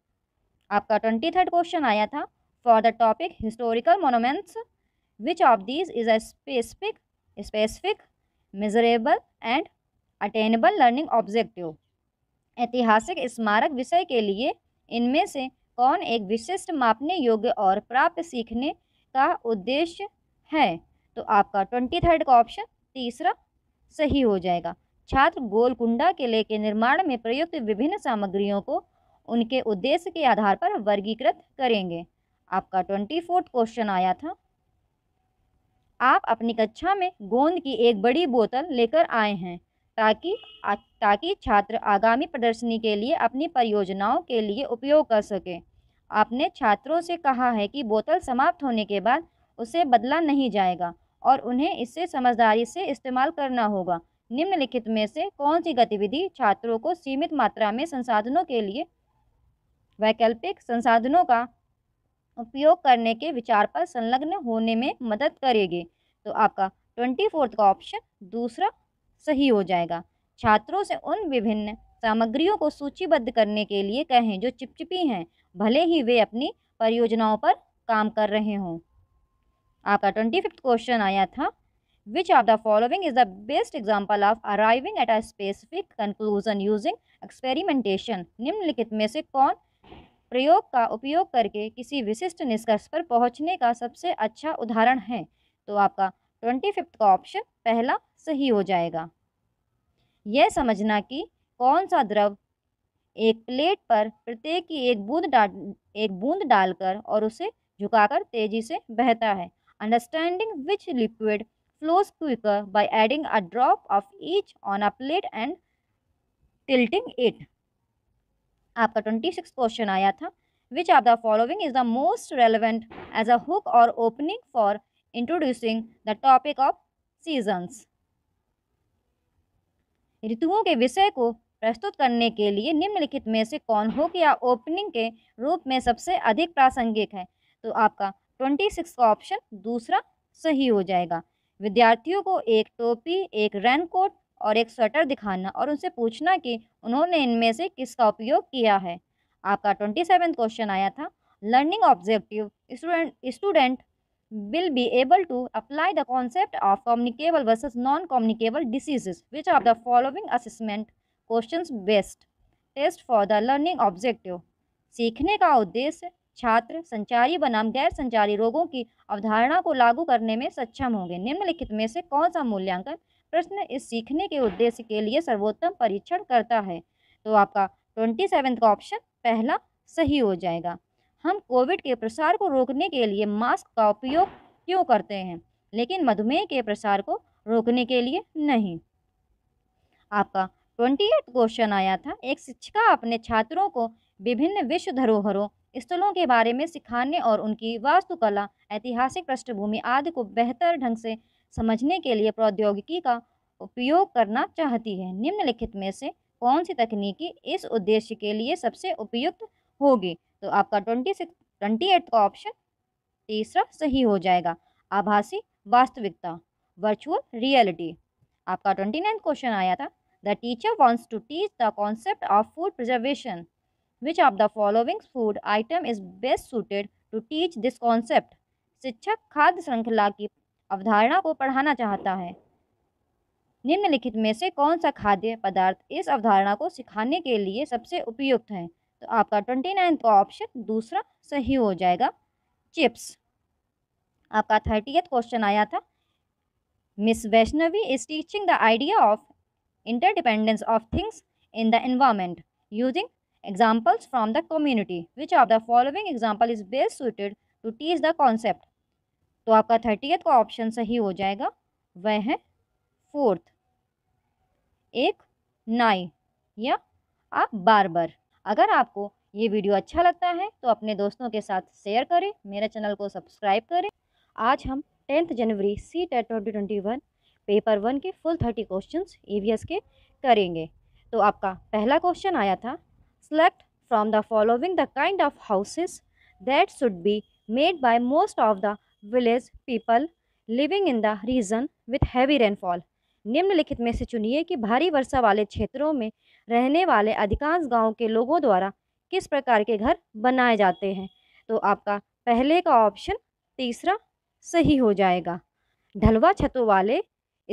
आपका ट्वेंटी थर्ड क्वेश्चन आया था for the topic historical monuments which of these is a specific specific measurable and attainable learning objective ऐतिहासिक स्मारक विषय के लिए इनमें से कौन एक विशिष्ट मापने योग्य और प्राप्त सीखने का उद्देश्य है तो आपका ट्वेंटी थर्ड का ऑप्शन तीसरा सही हो जाएगा छात्र गोलकुंडा किले के निर्माण में प्रयुक्त विभिन्न सामग्रियों को उनके उद्देश्य के आधार पर वर्गीकृत करेंगे आपका ट्वेंटी फोर्थ क्वेश्चन आया था आप अपनी कक्षा में गोंद की एक बड़ी बोतल लेकर आए हैं ताकि ताकि छात्र आगामी प्रदर्शनी के लिए अपनी परियोजनाओं के लिए उपयोग कर सकें आपने छात्रों से कहा है कि बोतल समाप्त होने के बाद उसे बदला नहीं जाएगा और उन्हें इससे समझदारी से इस्तेमाल करना होगा निम्नलिखित में से कौन सी गतिविधि छात्रों को सीमित मात्रा में संसाधनों के लिए वैकल्पिक संसाधनों का उपयोग करने के विचार पर संलग्न होने में मदद करेगी तो आपका ट्वेंटी फोर्थ का ऑप्शन दूसरा सही हो जाएगा छात्रों से उन विभिन्न सामग्रियों को सूचीबद्ध करने के लिए कहें जो चिपचिपी हैं भले ही वे अपनी परियोजनाओं पर काम कर रहे हों आपका ट्वेंटी फिफ्थ क्वेश्चन आया था which of the following is the best example of arriving at a specific conclusion using experimentation निम्नलिखित में से कौन प्रयोग का उपयोग करके किसी विशिष्ट निष्कर्ष पर पहुंचने का सबसे अच्छा उदाहरण है तो आपका ट्वेंटी फिफ्थ का ऑप्शन पहला सही हो जाएगा यह समझना कि कौन सा द्रव एक प्लेट पर प्रत्येक की एक बूंद डाल एक बूंद डालकर और उसे झुकाकर तेजी से बहता है understanding which liquid flows quicker by adding a drop of each on a plate and tilting it आपका ट्वेंटी सिक्स क्वेश्चन आया था which are the following is the most relevant as a hook or opening for introducing the topic of seasons ऋतुओं के विषय को प्रस्तुत करने के लिए निम्नलिखित में से कौन हुक या ओपनिंग के रूप में सबसे अधिक प्रासंगिक है तो आपका ट्वेंटी सिक्स का ऑप्शन दूसरा सही हो जाएगा विद्यार्थियों को एक टोपी एक रेनकोट और एक स्वेटर दिखाना और उनसे पूछना कि उन्होंने इनमें से किसका उपयोग किया है आपका ट्वेंटी सेवन क्वेश्चन आया था learning objective student student will be able to apply the concept of communicable versus non-communicable diseases which are the following assessment questions best test for the learning objective सीखने का उद्देश्य छात्र संचारी बनाम गैर संचारी रोगों की अवधारणा को लागू करने में सक्षम होंगे निम्नलिखित में से कौन सा मूल्यांकन प्रश्न इस सीखने के उद्देश्य के लिए सर्वोत्तम परीक्षण करता है तो आपका ट्वेंटी सेवन का ऑप्शन पहला सही हो जाएगा हम कोविड के प्रसार को रोकने के लिए मास्क का उपयोग क्यों करते हैं लेकिन मधुमेह के प्रसार को रोकने के लिए नहीं आपका ट्वेंटी एट क्वेश्चन आया था एक शिक्षिका अपने छात्रों को विभिन्न विश्व धरोहरों स्थलों के बारे में सिखाने और उनकी वास्तुकला ऐतिहासिक पृष्ठभूमि आदि को बेहतर ढंग से समझने के लिए प्रौद्योगिकी का उपयोग करना चाहती है निम्नलिखित में से कौन सी तकनीकी इस उद्देश्य के लिए सबसे उपयुक्त होगी तो आपका ट्वेंटी सिक्स ट्वेंटी एट का ऑप्शन तीसरा सही हो जाएगा आभासी वास्तविकता वर्चुअल रियलिटी आपका ट्वेंटी नाइन क्वेश्चन आया था the teacher wants to teach the concept of food preservation which of the following food item is best suited to teach this concept शिक्षक खाद्य श्रृंखला की अवधारणा को पढ़ाना चाहता है निम्नलिखित में से कौन सा खाद्य पदार्थ इस अवधारणा को सिखाने के लिए सबसे उपयुक्त है तो आपका ट्वेंटी नाइन्थ का ऑप्शन दूसरा सही हो जाएगा चिप्स आपका थर्टी क्वेश्चन आया था miss Vaishnavi is teaching the idea of interdependence of things in the environment using examples from the community which of the following example is best suited to teach the concept तो आपका thirtieth का option सही हो जाएगा वह है fourth एक नाई या आप बार अगर आपको ये वीडियो अच्छा लगता है तो अपने दोस्तों के साथ शेयर करें मेरे चैनल को सब्सक्राइब करें आज हम टेंथ जनवरी C TET twenty twenty one paper one के फुल थर्टी क्वेश्चन ई के करेंगे तो आपका पहला क्वेश्चन आया था select from the following the kind of houses that should be made by most of the village people living in the region with heavy rainfall निम्नलिखित में से चुनिए कि भारी वर्षा वाले क्षेत्रों में रहने वाले अधिकांश गाँव के लोगों द्वारा किस प्रकार के घर बनाए जाते हैं तो आपका पहले का ऑप्शन तीसरा सही हो जाएगा ढलवा छतों वाले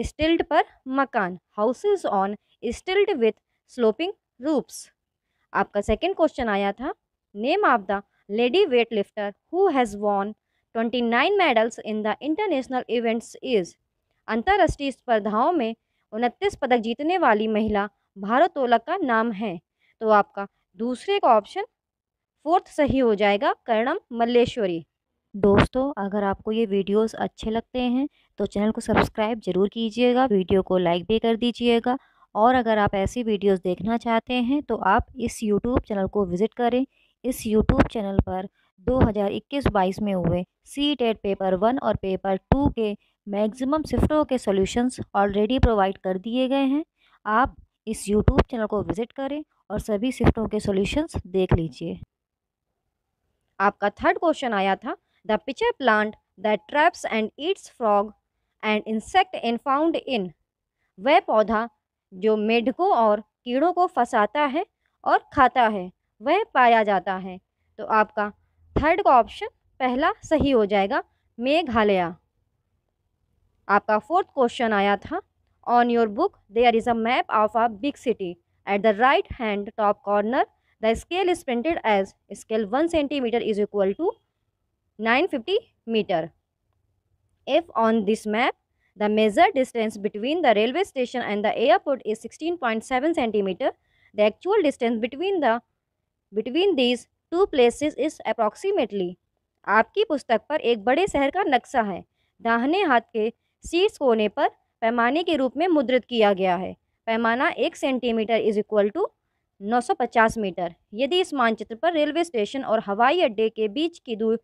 स्टिल्ट पर मकान houses on stilt with sloping roofs आपका सेकंड क्वेश्चन आया था name of the lady weight lifter who has won 29 medals in the international events is अंतर्राष्ट्रीय स्पर्धाओं में उनतीस पदक जीतने वाली महिला भारतोलक का नाम है तो आपका दूसरे का ऑप्शन फोर्थ सही हो जाएगा कर्णम मल्लेश्वरी दोस्तों अगर आपको ये वीडियोस अच्छे लगते हैं तो चैनल को सब्सक्राइब जरूर कीजिएगा वीडियो को लाइक भी कर दीजिएगा और अगर आप ऐसी वीडियोस देखना चाहते हैं तो आप इस यूट्यूब चैनल को विज़िट करें इस यूट्यूब चैनल पर 2021-22 में हुए सी टेट पेपर वन और पेपर टू के मैक्सिमम शिफ्टों के सॉल्यूशंस ऑलरेडी प्रोवाइड कर दिए गए हैं आप इस यूट्यूब चैनल को विज़िट करें और सभी शिफ्टों के सॉल्यूशंस देख लीजिए आपका थर्ड क्वेश्चन आया था the pitcher plant that traps and eats frog and insect in found in वह पौधा जो मेढकों और कीड़ों को फंसाता है और खाता है वह पाया जाता है तो आपका थर्ड का ऑप्शन पहला सही हो जाएगा मेघालय आपका फोर्थ क्वेश्चन आया था on your book there is a map of a big city at the right hand top corner the scale is printed as scale one centimetre is equal to nine fifty metre if on this map the measure distance between the railway station and the airport is sixteen point seven centimetre the actual distance between the between this two places is approximately आपकी पुस्तक पर एक बड़े शहर का नक्शा है दाहने हाथ के शीर्ष कोने पर पैमाने के रूप में मुद्रित किया गया है पैमाना एक centimetre is equal to 950 metre यदि इस मानचित्र पर रेलवे स्टेशन और हवाई अड्डे के बीच की दूर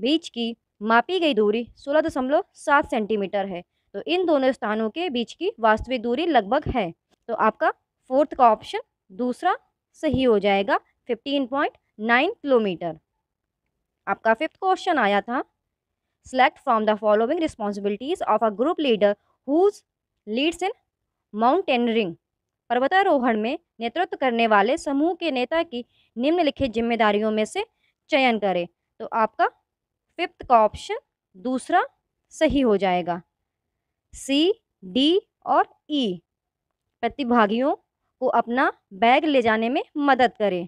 बीच की मापी गई दूरी सोलह दशमलव सात सेंटीमीटर है तो इन दोनों स्थानों के बीच की वास्तविक दूरी लगभग है तो आपका फोर्थ का ऑप्शन दूसरा सही हो जाएगा फिफ्टीन पॉइंट नाइन किलोमीटर आपका फिफ्थ क्वेश्चन आया था select from the following responsibilities of a group leader whose leads in mountaineering पर्वतारोहण में नेतृत्व करने वाले समूह के नेता की निम्नलिखित जिम्मेदारियों में से चयन करें तो आपका फिफ्थ का ऑप्शन दूसरा सही हो जाएगा सी डी और ई e, प्रतिभागियों को अपना बैग ले जाने में मदद करें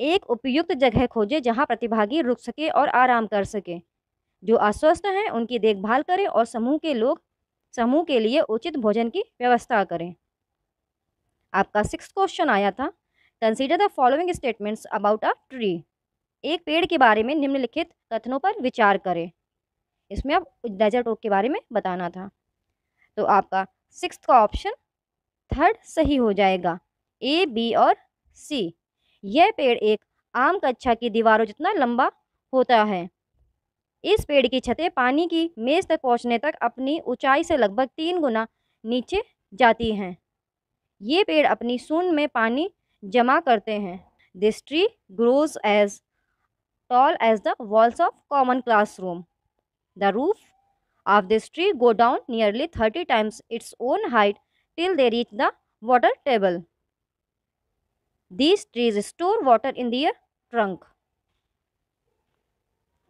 एक उपयुक्त जगह खोजें जहां प्रतिभागी रुक सके और आराम कर सके जो अस्वस्थ हैं उनकी देखभाल करें और समूह के लोग समूह के लिए उचित भोजन की व्यवस्था करें आपका सिक्स क्वेश्चन आया था consider the following statements about a tree एक पेड़ के बारे में निम्नलिखित कथनों पर विचार करें इसमें आप डेजर्ट ओक के बारे में बताना था तो आपका सिक्स का ऑप्शन थर्ड सही हो जाएगा ए बी और सी यह पेड़ एक आम कक्षा की दीवारों जितना लंबा होता है इस पेड़ की छतें पानी की मेज तक पहुंचने तक अपनी ऊंचाई से लगभग तीन गुना नीचे जाती हैं ये पेड़ अपनी सून में पानी जमा करते हैं this tree grows as tall as the walls of common class room the roof of this tree go down nearly thirty times its own height till they reach the water table these trees store water in their trunk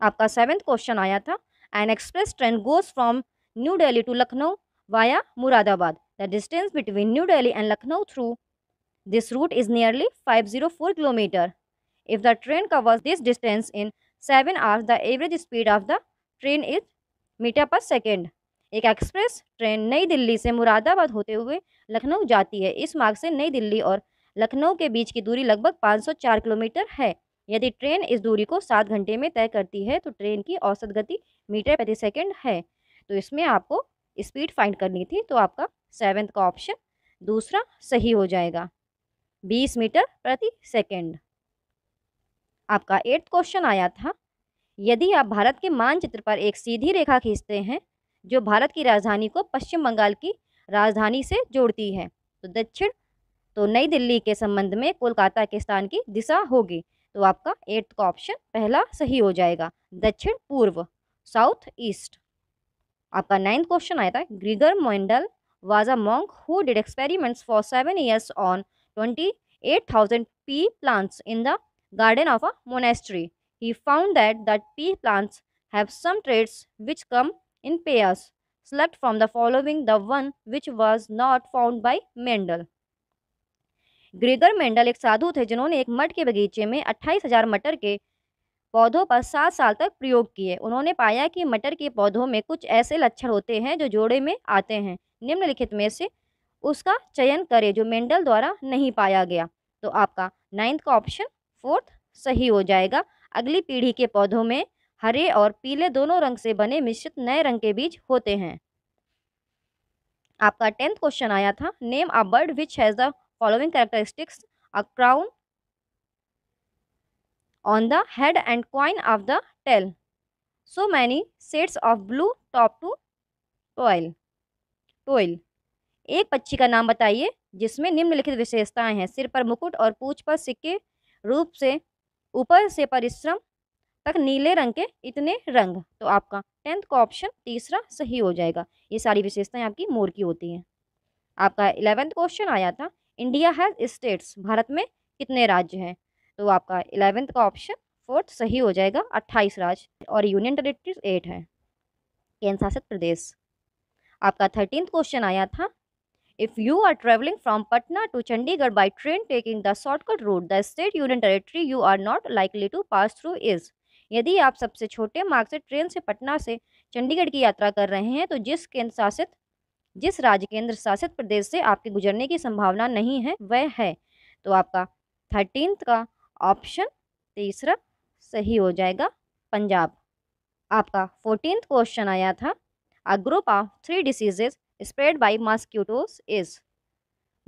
आपका seventh question आया था an express train goes from new Delhi to Lucknow via Moradabad the distance between new Delhi and Lucknow through this route is nearly five zero four kilometre if the train covers this distance in seven hours the average speed of the train is metre per second एक express train नई दिल्ली से मुरादाबाद होते हुए लखनऊ जाती है इस मार्ग से नई दिल्ली और लखनऊ के बीच की दूरी लगभग 504 किलोमीटर है यदि ट्रेन इस दूरी को सात घंटे में तय करती है तो ट्रेन की औसत गति मीटर प्रति सेकेंड है तो इसमें आपको स्पीड फाइंड करनी थी तो आपका सेवेंथ का ऑप्शन दूसरा सही हो जाएगा बीस मीटर प्रति सेकेंड आपका एट्थ क्वेश्चन आया था यदि आप भारत के मानचित्र पर एक सीधी रेखा खींचते हैं जो भारत की राजधानी को पश्चिम बंगाल की राजधानी से जोड़ती है तो दक्षिण तो नई दिल्ली के संबंध में कोलकाता के स्थान की दिशा होगी तो आपका एट्थ का ऑप्शन पहला सही हो जाएगा दक्षिण पूर्व साउथ ईस्ट आपका नाइन्थ क्वेश्चन आया था Gregor Mendel was a monk who did experiments for seven years on twenty eight thousand pea plants in the garden of a monastery he found that that pea plants have some traits which come in pairs select from the following the one which was not found by Mendel Gregor Mendel एक साधु थे जिन्होंने एक मठ के बगीचे में अट्ठाईस हजार मटर के पौधों पर सात साल तक प्रयोग किए उन्होंने पाया कि मटर के पौधों में कुछ ऐसे लक्षण होते हैं जो जोड़े में आते हैं निम्नलिखित में से उसका चयन करें जो मेंडल द्वारा नहीं पाया गया तो आपका नाइन्थ का ऑप्शन फोर्थ सही हो जाएगा अगली पीढ़ी के पौधों में हरे और पीले दोनों रंग से बने मिश्रित नए रंग के बीज होते हैं आपका टेंथ क्वेश्चन आया था name a bird which has the following characteristics a crown on the head and coin of the tail. So many shades of blue top to toil. टोइल एक पक्षी का नाम बताइए जिसमें निम्नलिखित विशेषताएं हैं सिर पर मुकुट और पूछ पर सिक्के रूप से ऊपर से परिश्रम तक नीले रंग के इतने रंग तो आपका टेंथ का ऑप्शन तीसरा सही हो जाएगा ये सारी विशेषताएं आपकी मोर की होती हैं आपका इलेवेंथ क्वेश्चन आया था इंडिया हैज़ स्टेट्स भारत में कितने राज्य हैं तो आपका इलेवेंथ का ऑप्शन फोर्थ सही हो जाएगा अट्ठाईस राज्य और यूनियन टेरेटरीज एट हैं केंद्र शासित प्रदेश आपका थर्टीन क्वेश्चन आया था if you are travelling from Patna to Chandigarh by train taking the shortcut route the state union territory you are not likely to pass through is यदि आप सबसे छोटे मार्ग से ट्रेन से पटना से चंडीगढ़ की यात्रा कर रहे हैं तो जिस केंद्र शासित जिस राज्य केंद्र शासित प्रदेश से आपके गुजरने की संभावना नहीं है वह है तो आपका थर्टीन का ऑप्शन तीसरा सही हो जाएगा पंजाब आपका फोर्टीन क्वेश्चन आया था a group of three diseases spread by mosquitoes is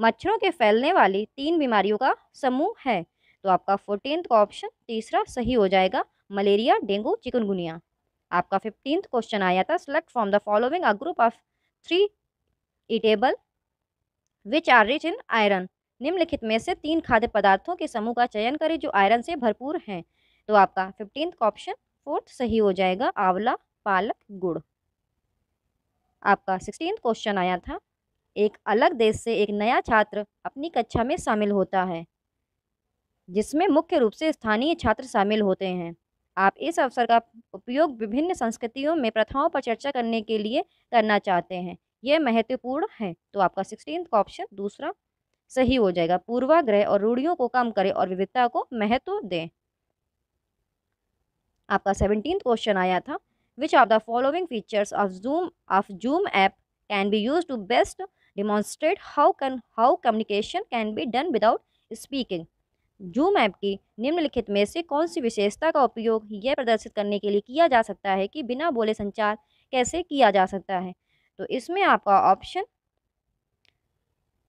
मच्छरों के फैलने वाली तीन बीमारियों का समूह है तो आपका फोर्टीन का ऑप्शन तीसरा सही हो जाएगा मलेरिया डेंगू चिकनगुनिया आपका फिफ्टींथ क्वेश्चन आया था select from the following a group of three eatable which are rich in iron निम्नलिखित में से तीन खाद्य पदार्थों के समूह का चयन करें जो आयरन से भरपूर हैं तो आपका फिफ्टींथ ऑप्शन फोर्थ सही हो जाएगा आंवला पालक गुड़ आपका सिक्सटीन क्वेश्चन आया था एक अलग देश से एक नया छात्र अपनी कक्षा में शामिल होता है जिसमें मुख्य रूप से स्थानीय छात्र शामिल होते हैं आप इस अवसर का उपयोग विभिन्न संस्कृतियों में प्रथाओं पर चर्चा करने के लिए करना चाहते हैं ये महत्वपूर्ण है तो आपका सिक्सटीन ऑप्शन दूसरा सही हो जाएगा पूर्वाग्रह और रूढ़ियों को कम करें और विविधता को महत्व दें आपका सेवनटीन क्वेश्चन आया था which of the following features of Zoom of Zoom app can be use to best demonstrate how can how communication can be done without speaking Zoom app की निम्नलिखित में से कौन सी विशेषता का उपयोग यह प्रदर्शित करने के लिए किया जा सकता है कि बिना बोले संचार कैसे किया जा सकता है तो इसमें आपका ऑप्शन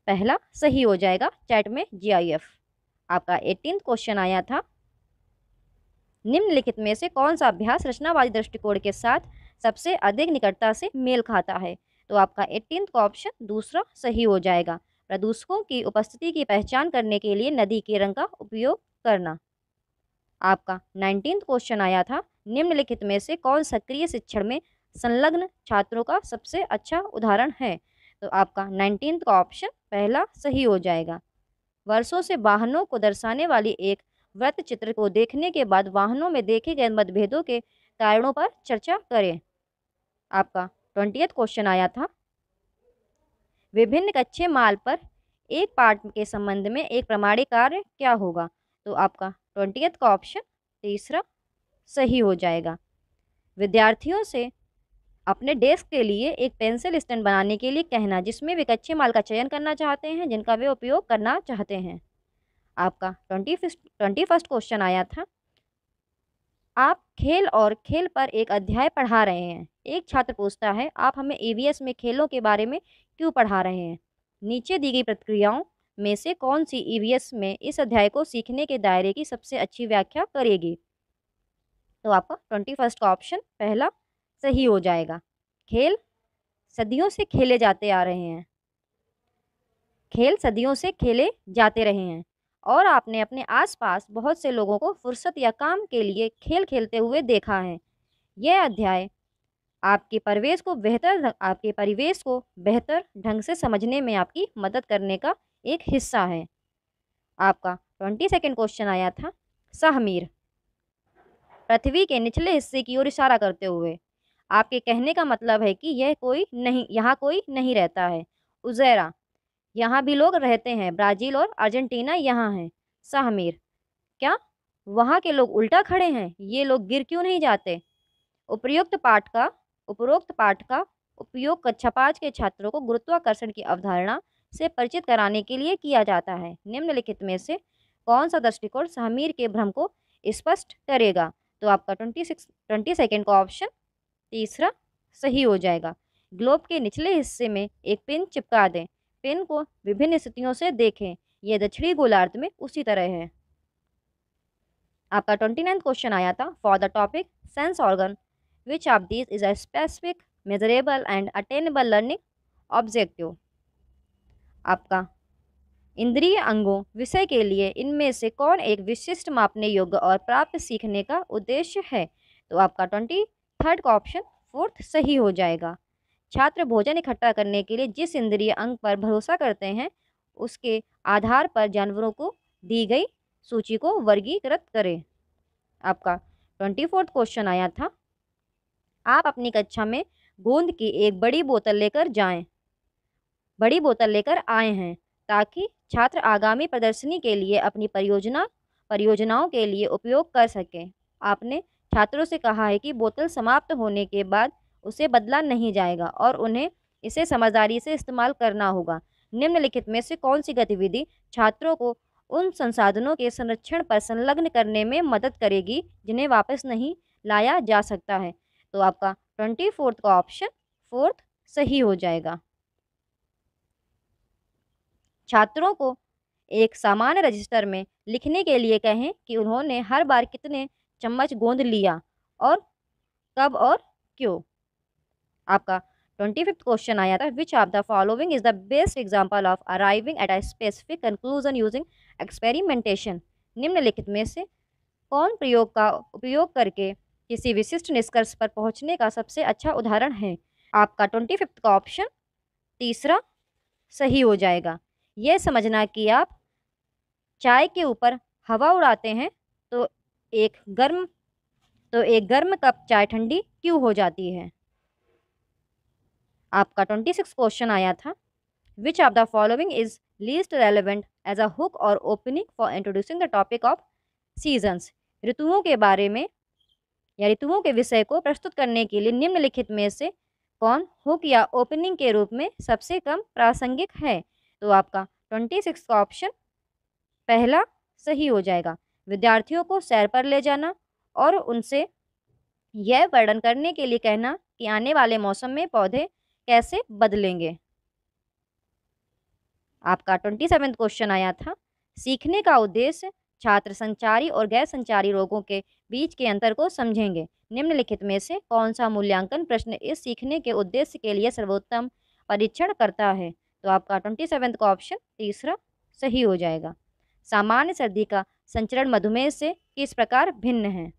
पहला सही हो जाएगा चैट में जीआईएफ आपका एटीन क्वेश्चन आया था निम्नलिखित में से कौन सा अभ्यास रचनावादी दृष्टिकोण के साथ सबसे अधिक निकटता से मेल खाता है तो आपका एटीन का ऑप्शन दूसरा सही हो जाएगा प्रदूषकों की उपस्थिति की पहचान करने के लिए नदी के रंग का उपयोग करना आपका नाइनटीन क्वेश्चन आया था निम्नलिखित में से कौन सक्रिय शिक्षण में संलग्न छात्रों का सबसे अच्छा उदाहरण है तो आपका नाइनटीन का ऑप्शन पहला सही हो जाएगा वर्षों से वाहनों को दर्शाने वाली एक वृत्त चित्र को देखने के बाद वाहनों में देखे गए मतभेदों के कारणों पर चर्चा करें आपका ट्वेंटी क्वेश्चन आया था विभिन्न कच्चे माल पर एक पार्ट के संबंध में एक प्रमाणिक कार्य क्या होगा तो आपका ट्वेंटी का ऑप्शन तीसरा सही हो जाएगा विद्यार्थियों से अपने डेस्क के लिए एक पेंसिल स्टैंड बनाने के लिए कहना जिसमें वे कच्चे माल का चयन करना चाहते हैं जिनका वे उपयोग करना चाहते हैं आपका ट्वेंटी ट्वेंटी फर्स्ट क्वेश्चन आया था आप खेल और खेल पर एक अध्याय पढ़ा रहे हैं एक छात्र पूछता है आप हमें ए में खेलों के बारे में क्यों पढ़ा रहे हैं नीचे दी गई प्रतिक्रियाओं में से कौन सी ई में इस अध्याय को सीखने के दायरे की सबसे अच्छी व्याख्या करेगी तो आपका ट्वेंटी फर्स्ट का ऑप्शन पहला सही हो जाएगा खेल सदियों से खेले जाते आ रहे हैं खेल सदियों से खेले जाते रहे हैं और आपने अपने आसपास बहुत से लोगों को फुर्सत या काम के लिए खेल खेलते हुए देखा है यह अध्याय आपके परिवेश को बेहतर आपके परिवेश को बेहतर ढंग से समझने में आपकी मदद करने का एक हिस्सा है आपका ट्वेंटी सेकेंड क्वेश्चन आया था सहमीर पृथ्वी के निचले हिस्से की ओर इशारा करते हुए आपके कहने का मतलब है कि यह कोई नहीं यहाँ कोई नहीं रहता है उजैरा यहाँ भी लोग रहते हैं ब्राज़ील और अर्जेंटीना यहाँ हैं साहमीर क्या वहाँ के लोग उल्टा खड़े हैं ये लोग गिर क्यों नहीं जाते उपयुक्त पाठ का उपरोक्त पाठ का उपयोग कक्षा पाँच के छात्रों को गुरुत्वाकर्षण की अवधारणा से परिचित कराने के लिए किया जाता है निम्नलिखित में से कौन सा दृष्टिकोण समीर के भ्रम को स्पष्ट करेगा तो आपका ट्वेंटी सिक्स ट्वेंटी सेकेंड का ऑप्शन तीसरा सही हो जाएगा ग्लोब के निचले हिस्से में एक पिन चिपका दें पिन को विभिन्न स्थितियों से देखें यह दक्षिणी गोलार्ध में उसी तरह है आपका ट्वेंटी नाइन्थ क्वेश्चन आया था for the topic sense organ which of this is a specific measurable and attainable learning objective आपका इंद्रिय अंगों विषय के लिए इनमें से कौन एक विशिष्ट मापने योग्य और प्राप्त सीखने का उद्देश्य है तो आपका ट्वेंटी थर्ड का ऑप्शन फोर्थ सही हो जाएगा छात्र भोजन इकट्ठा करने के लिए जिस इंद्रिय अंग पर भरोसा करते हैं उसके आधार पर जानवरों को दी गई सूची को वर्गीकृत करें आपका ट्वेंटी फोर्थ क्वेश्चन आया था आप अपनी कक्षा में गोंद की एक बड़ी बोतल लेकर जाएं बड़ी बोतल लेकर आए हैं ताकि छात्र आगामी प्रदर्शनी के लिए अपनी परियोजना परियोजनाओं के लिए उपयोग कर सकें आपने छात्रों से कहा है कि बोतल समाप्त होने के बाद उसे बदला नहीं जाएगा और उन्हें इसे समझदारी से इस्तेमाल करना होगा निम्नलिखित में से कौन सी गतिविधि छात्रों को उन संसाधनों के संरक्षण पर संलग्न करने में मदद करेगी जिन्हें वापस नहीं लाया जा सकता है तो आपका ट्वेंटी फोर्थ का ऑप्शन फोर्थ सही हो जाएगा छात्रों को एक सामान्य रजिस्टर में लिखने के लिए कहें कि उन्होंने हर बार कितने चम्मच गोंद लिया और कब और क्यों आपका ट्वेंटी फिफ्थ क्वेश्चन आया था which of the following is the best example of arriving at a specific conclusion using experimentation निम्नलिखित में से कौन प्रयोग का उपयोग करके किसी विशिष्ट निष्कर्ष पर पहुंचने का सबसे अच्छा उदाहरण है आपका ट्वेंटी फिफ्थ का ऑप्शन तीसरा सही हो जाएगा यह समझना कि आप चाय के ऊपर हवा उड़ाते हैं तो एक गर्म तो एक गर्म कप चाय ठंडी क्यों हो जाती है आपका ट्वेंटी सिक्स क्वेश्चन आया था which of the following is least relevant as a hook or opening for introducing the topic of seasons ऋतुओं के बारे में या ऋतुओं के विषय को प्रस्तुत करने के लिए निम्नलिखित में से कौन हुक या ओपनिंग के रूप में सबसे कम प्रासंगिक है तो आपका ट्वेंटी सिक्स का ऑप्शन पहला सही हो जाएगा विद्यार्थियों को सैर पर ले जाना और उनसे यह वर्णन करने के लिए कहना कि आने वाले मौसम में पौधे कैसे बदलेंगे आपका ट्वेंटी सेवेंथ क्वेश्चन आया था सीखने का उद्देश्य छात्र संचारी और गैर संचारी रोगों के बीच के अंतर को समझेंगे निम्नलिखित में से कौन सा मूल्यांकन प्रश्न इस सीखने के उद्देश्य के लिए सर्वोत्तम परीक्षण करता है तो आपका ट्वेंटी सेवेंथ का ऑप्शन तीसरा सही हो जाएगा सामान्य सर्दी का संचरण मधुमेह से किस प्रकार भिन्न है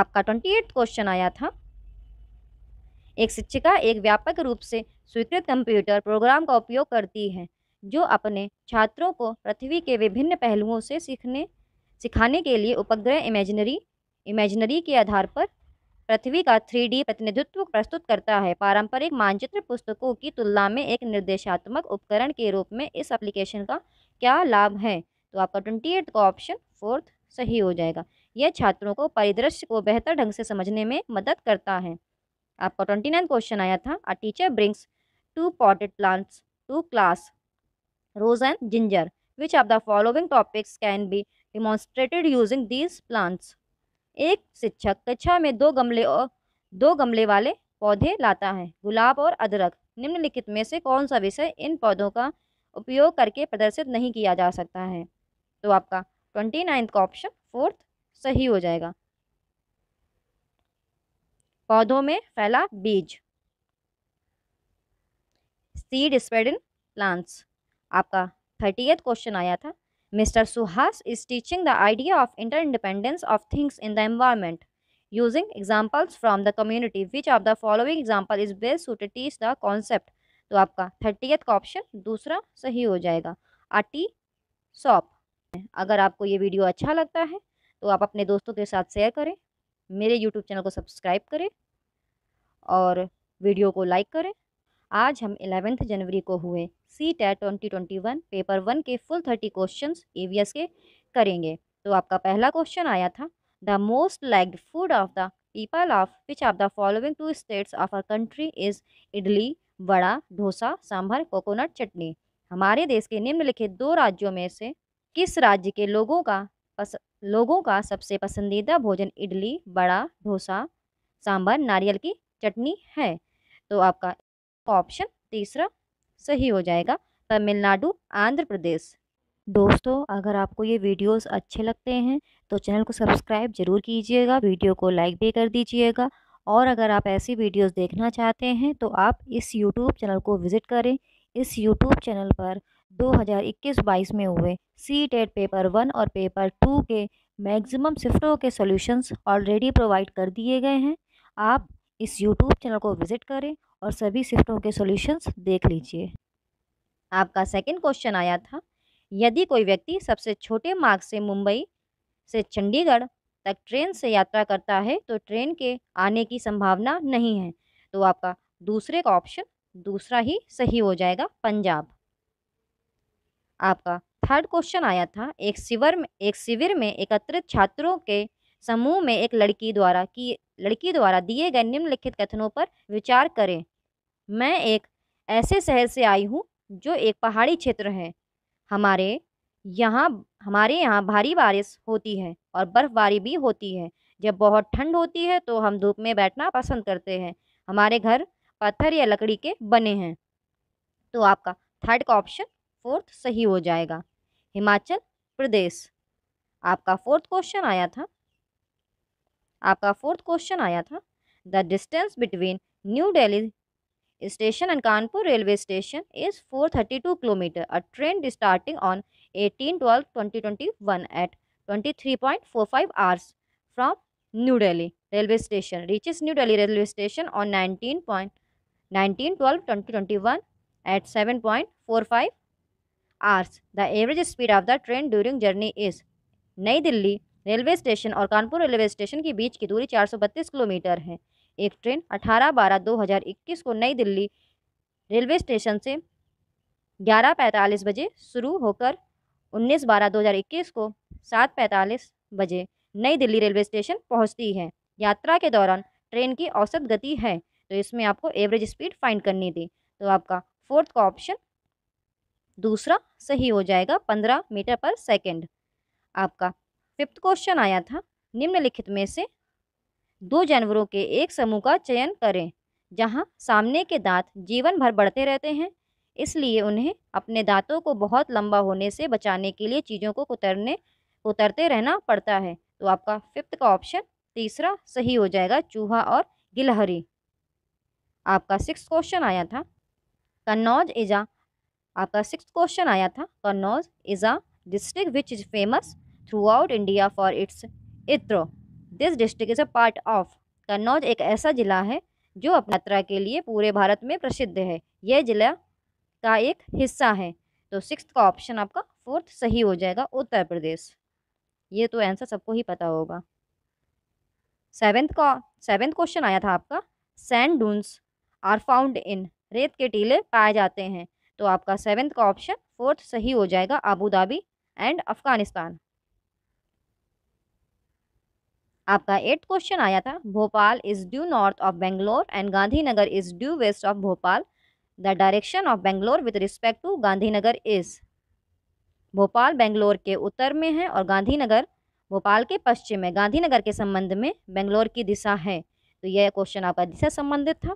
आपका ट्वेंटी एट क्वेश्चन आया था एक शिक्षिका एक व्यापक रूप से स्वीकृत कंप्यूटर प्रोग्राम का उपयोग करती है जो अपने छात्रों को पृथ्वी के विभिन्न पहलुओं से सीखने सिखाने के लिए उपग्रह इमेजनरी इमेजनरी के आधार पर पृथ्वी का थ्री प्रतिनिधित्व प्रस्तुत करता है पारंपरिक मानचित्र पुस्तकों की तुलना में एक निर्देशात्मक उपकरण के रूप में इस एप्लीकेशन का क्या लाभ है तो आपका ट्वेंटी एट का ऑप्शन फोर्थ सही हो जाएगा यह छात्रों को परिदृश्य को बेहतर ढंग से समझने में मदद करता है आपका ट्वेंटी नाइन क्वेश्चन आया था a teacher brings two potted plants to class rose and ginger which of the following topics can be demonstrated using these plants एक शिक्षक कक्षा में दो गमले और दो गमले वाले पौधे लाता है गुलाब और अदरक निम्नलिखित में से कौन सा विषय इन पौधों का उपयोग करके प्रदर्शित नहीं किया जा सकता है तो आपका ट्वेंटी नाइन्थ का ऑप्शन फोर्थ सही हो जाएगा पौधों में फैला बीज सीड स्प्रेड इन प्लांट्स आपका थर्टीएथ क्वेश्चन आया था mister Suhas is teaching the idea of inter independence of things in the environment using examples from the community which of the following example is best to teach the concept तो आपका thirtieth का option दूसरा सही हो जाएगा आटी shop अगर आपको ये वीडियो अच्छा लगता है तो आप अपने दोस्तों के साथ शेयर करें मेरे यूट्यूब चैनल को सब्सक्राइब करें और वीडियो को लाइक करें आज हम इलेवेंथ जनवरी को हुए C TET twenty twenty one paper one के फुल थर्टी क्वेश्चन ए के करेंगे तो आपका पहला क्वेश्चन आया था the most liked food of the people of which of the following two states of our country is idli vada dosa sambar coconut chutney हमारे देश के निम्नलिखित दो राज्यों में से किस राज्य के लोगों का पस, लोगों का सबसे पसंदीदा भोजन इडली बड़ा डोसा सांभर नारियल की चटनी है तो आपका ऑप्शन तीसरा सही हो जाएगा तमिलनाडु आंध्र प्रदेश दोस्तों अगर आपको ये वीडियोस अच्छे लगते हैं तो चैनल को सब्सक्राइब जरूर कीजिएगा वीडियो को लाइक भी कर दीजिएगा और अगर आप ऐसी वीडियोस देखना चाहते हैं तो आप इस यूट्यूब चैनल को विज़िट करें इस यूट्यूब चैनल पर 2021-22 में हुए सी टेट पेपर वन और पेपर टू के मैक्सिमम शिफ्टों के सॉल्यूशंस ऑलरेडी प्रोवाइड कर दिए गए हैं आप इस यूट्यूब चैनल को विज़िट करें और सभी शिफ्टों के सॉल्यूशंस देख लीजिए आपका सेकंड क्वेश्चन आया था यदि कोई व्यक्ति सबसे छोटे मार्ग से मुंबई से चंडीगढ़ तक ट्रेन से यात्रा करता है तो ट्रेन के आने की संभावना नहीं है तो आपका दूसरे का ऑप्शन दूसरा ही सही हो जाएगा पंजाब आपका थर्ड क्वेश्चन आया था एक शिविर में एक शिविर में एकत्रित छात्रों के समूह में एक लड़की द्वारा की लड़की द्वारा दिए गए निम्नलिखित कथनों पर विचार करें मैं एक ऐसे शहर से आई हूँ जो एक पहाड़ी क्षेत्र है हमारे यहाँ हमारे यहाँ भारी बारिश होती है और बर्फ़बारी भी होती है जब बहुत ठंड होती है तो हम धूप में बैठना पसंद करते हैं हमारे घर पत्थर या लकड़ी के बने हैं तो आपका थर्ड का ऑप्शन फोर्थ सही हो जाएगा हिमाचल प्रदेश आपका फोर्थ क्वेश्चन आया था आपका फोर्थ क्वेश्चन आया था the distance between new Delhi station and Kanpur railway station is four thirty two kilometre a train starting on eighteen twelfth twenty twenty one at twenty three point four five hours from new Delhi railway station reaches new Delhi railway station on nineteen point nineteen twelve twenty twenty one at seven point four five hours the average speed of the train during journey is नई Delhi railway station और Kanpur railway station के बीच की दूरी 432 kilometre है एक train 18 बारह 2021 को नई दिल्ली रेलवे स्टेशन से 11:45 बजे शुरू होकर 19 बारह 2021 को 7:45 बजे नई दिल्ली रेलवे स्टेशन पहुंचती है यात्रा के दौरान ट्रेन की औसत गति है तो इसमें आपको एवरेज स्पीड फाइंड करनी थी तो आपका फोर्थ का ऑप्शन दूसरा सही हो जाएगा पंद्रह मीटर पर सेकेंड आपका फिफ्थ क्वेश्चन आया था निम्नलिखित में से दो जानवरों के एक समूह का चयन करें जहां सामने के दांत जीवन भर बढ़ते रहते हैं इसलिए उन्हें अपने दांतों को बहुत लंबा होने से बचाने के लिए चीज़ों को उतरने उतरते रहना पड़ता है तो आपका फिफ्थ का ऑप्शन तीसरा सही हो जाएगा चूहा और गिलहरी आपका सिक्स क्वेश्चन आया था कन्नौज इजा आपका सिक्स क्वेश्चन आया था Kannauj is a district which is famous throughout India for its इत्रो this district is a part of Kannauj एक ऐसा ज़िला है जो अपने यात्रा के लिए पूरे भारत में प्रसिद्ध है यह ज़िला का एक हिस्सा है तो सिक्स का ऑप्शन आपका फोर्थ सही हो जाएगा उत्तर प्रदेश ये तो आंसर सबको ही पता होगा सेवेंथ का सेवेंथ क्वेश्चन आया था आपका sand dunes are found in रेत के टीले पाए जाते हैं तो आपका सेवेंथ का ऑप्शन फोर्थ सही हो जाएगा आबू धाबी एंड अफगानिस्तान आपका एट्थ क्वेश्चन आया था Bhopal is due north of Bangalore and Gandhinagar is due west of Bhopal the direction of Bangalore with respect to Gandhinagar is Bhopal Bangalore के उत्तर में है और गांधीनगर भोपाल के पश्चिम में गांधीनगर के संबंध में बेंगलोर की दिशा है तो यह क्वेश्चन आपका दिशा संबंधित था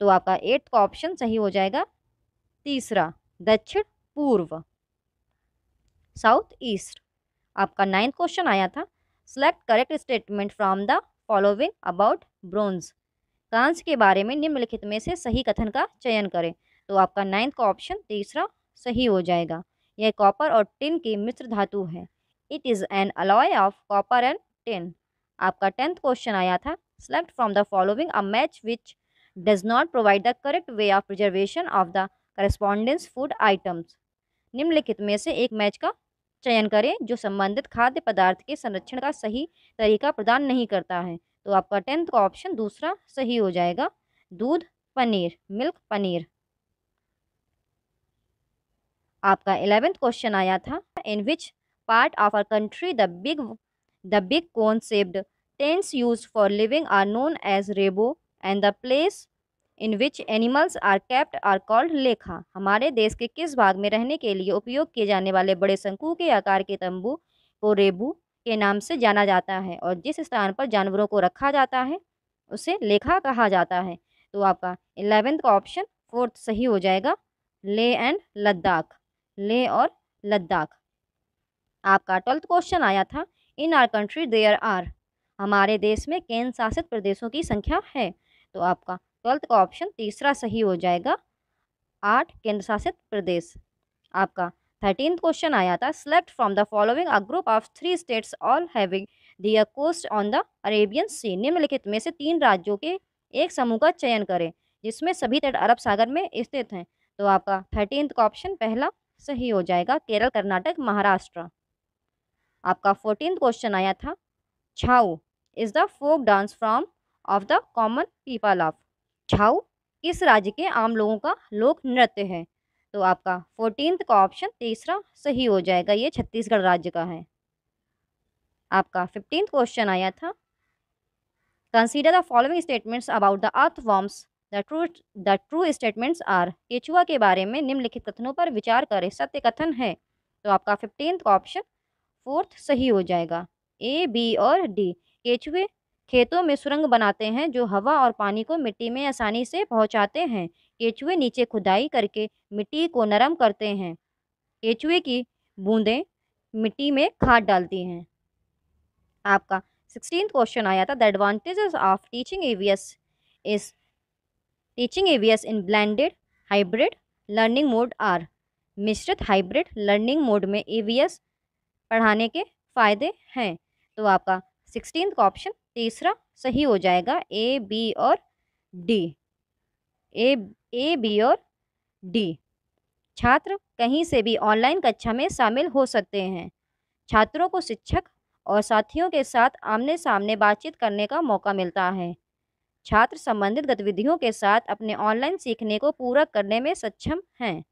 तो आपका एट्थ का ऑप्शन सही हो जाएगा तीसरा दक्षिण पूर्व साउथ ईस्ट आपका नाइन्थ क्वेश्चन आया था select correct statement from the following about bronze कांस के बारे में निम्नलिखित में से सही कथन का चयन करें तो आपका नाइन्थ का ऑप्शन तीसरा सही हो जाएगा यह कॉपर और टिन की मिश्र धातु है it is an alloy of copper and tin आपका टेंथ क्वेश्चन आया था select from the following a match which does not provide the correct way of preservation of the correspondence food items निम्नलिखित में से एक मैच का चयन करें जो संबंधित खाद्य पदार्थ के संरक्षण का सही तरीका प्रदान नहीं करता है तो आपका टेंथ का ऑप्शन दूसरा सही हो जाएगा दूध पनीर मिल्क पनीर आपका एलेवेंथ क्वेश्चन आया था in which part of our country the big the big cone tense tents used for living are known as Rebo and the place in which animals are kept are called Lekha हमारे देश के किस भाग में रहने के लिए उपयोग किए जाने वाले बड़े शंकु के आकार के तंबू को रेबू के नाम से जाना जाता है और जिस स्थान पर जानवरों को रखा जाता है उसे लेखा कहा जाता है तो आपका इलेवेंथ का ऑप्शन फोर्थ सही हो जाएगा ले एंड लद्दाख ले और लद्दाख आपका ट्वेल्थ क्वेश्चन आया था in our country there are हमारे देश में केंद्र शासित प्रदेशों की संख्या है तो आपका ट्वेल्थ का ऑप्शन तीसरा सही हो जाएगा आठ केंद्र शासित प्रदेश आपका थर्टीन क्वेश्चन आया था select from the following a group of three states all having their coast on the Arabian Sea निम्नलिखित में से तीन राज्यों के एक समूह का चयन करें जिसमें सभी तट अरब सागर में स्थित हैं तो आपका थर्टीन का ऑप्शन पहला सही हो जाएगा केरल कर्नाटक महाराष्ट्र आपका फोर्टीन क्वेश्चन आया था Chhau is the folk dance from of the common people of Chhau इस राज्य के आम लोगों का लोक नृत्य है तो आपका फोर्टीन का ऑप्शन तीसरा सही हो जाएगा ये छत्तीसगढ़ राज्य का है आपका फिफ्टींथ क्वेश्चन आया था consider the following statements about the earthworms the true the true statements are केचुआ के बारे में निम्नलिखित कथनों पर विचार करें सत्य कथन है तो आपका फिफ्टींथ ऑप्शन फोर्थ सही हो जाएगा ए बी और डी केचुए खेतों में सुरंग बनाते हैं जो हवा और पानी को मिट्टी में आसानी से पहुंचाते हैं केचुए नीचे खुदाई करके मिट्टी को नरम करते हैं केचुए की बूंदें मिट्टी में खाद डालती हैं आपका सिक्सटीन क्वेश्चन आया था the advantages of teaching EVS is teaching EVS in blended hybrid learning mode are मिश्रित हाइब्रिड लर्निंग मोड में एवीएस पढ़ाने के फ़ायदे हैं तो आपका सिक्सटीन का ऑप्शन तीसरा सही हो जाएगा ए बी और डी ए ए बी और डी छात्र कहीं से भी ऑनलाइन कक्षा में शामिल हो सकते हैं छात्रों को शिक्षक और साथियों के साथ आमने सामने बातचीत करने का मौका मिलता है छात्र संबंधित गतिविधियों के साथ अपने ऑनलाइन सीखने को पूरा करने में सक्षम हैं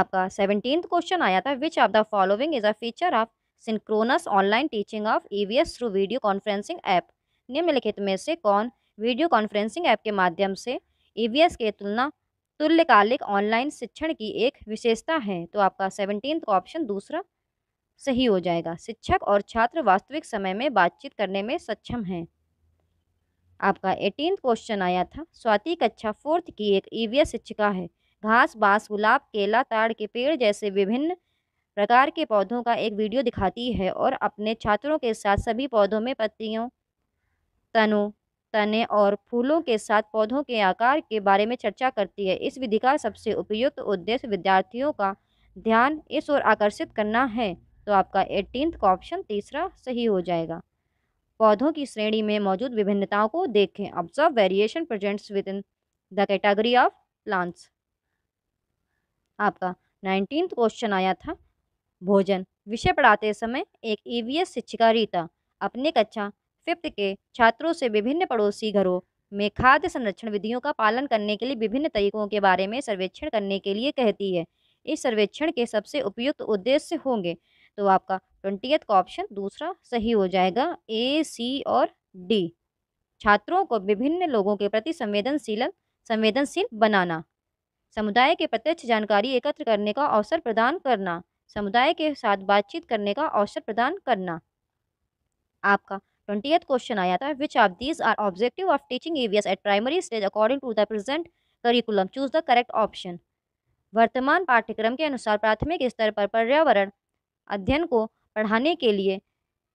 आपका सेवनटीन क्वेश्चन आया था which of the following is a feature of synchronous online teaching of EVS e through video conferencing app निम्नलिखित में से कौन वीडियो कॉन्फ्रेंसिंग ऐप के माध्यम से ईवीएस e के तुलना तुल्यकालिक ऑनलाइन शिक्षण की एक विशेषता है तो आपका सेवनटीन ऑप्शन दूसरा सही हो जाएगा शिक्षक और छात्र वास्तविक समय में बातचीत करने में सक्षम हैं आपका एटीन क्वेश्चन आया था स्वाति कक्षा फोर्थ की एक ईवीएस e शिक्षिका है घास बांस गुलाब केला ताड़ के पेड़ जैसे विभिन्न प्रकार के पौधों का एक वीडियो दिखाती है और अपने छात्रों के साथ सभी पौधों में पत्तियों तनु तने और फूलों के साथ पौधों के आकार के बारे में चर्चा करती है इस विधि का सबसे उपयुक्त उद्देश्य विद्यार्थियों का ध्यान इस ओर आकर्षित करना है तो आपका एटीनथ का ऑप्शन तीसरा सही हो जाएगा पौधों की श्रेणी में मौजूद विभिन्नताओं को देखें observe variation presents within the category of plants आपका नाइनटीन क्वेश्चन आया था भोजन विषय पढ़ाते समय एक ईवीएस e शिक्षिका रीता अपने कक्षा फिफ्थ के छात्रों से विभिन्न पड़ोसी घरों में खाद्य संरक्षण विधियों का पालन करने के लिए विभिन्न तरीकों के बारे में सर्वेक्षण करने के लिए कहती है इस सर्वेक्षण के सबसे उपयुक्त उद्देश्य होंगे तो आपका ट्वेंटी का ऑप्शन दूसरा सही हो जाएगा ए सी और डी छात्रों को विभिन्न लोगों के प्रति संवेदनशील संवेदनशील बनाना समुदाय के प्रत्यक्ष जानकारी एकत्र करने का अवसर प्रदान करना समुदाय के साथ बातचीत करने का अवसर प्रदान करना आपका ट्वेंटी क्वेश्चन आया था which of these are objective of teaching EVS at primary stage according to the present curriculum choose the correct option वर्तमान पाठ्यक्रम के अनुसार प्राथमिक स्तर पर पर्यावरण अध्ययन को पढ़ाने के लिए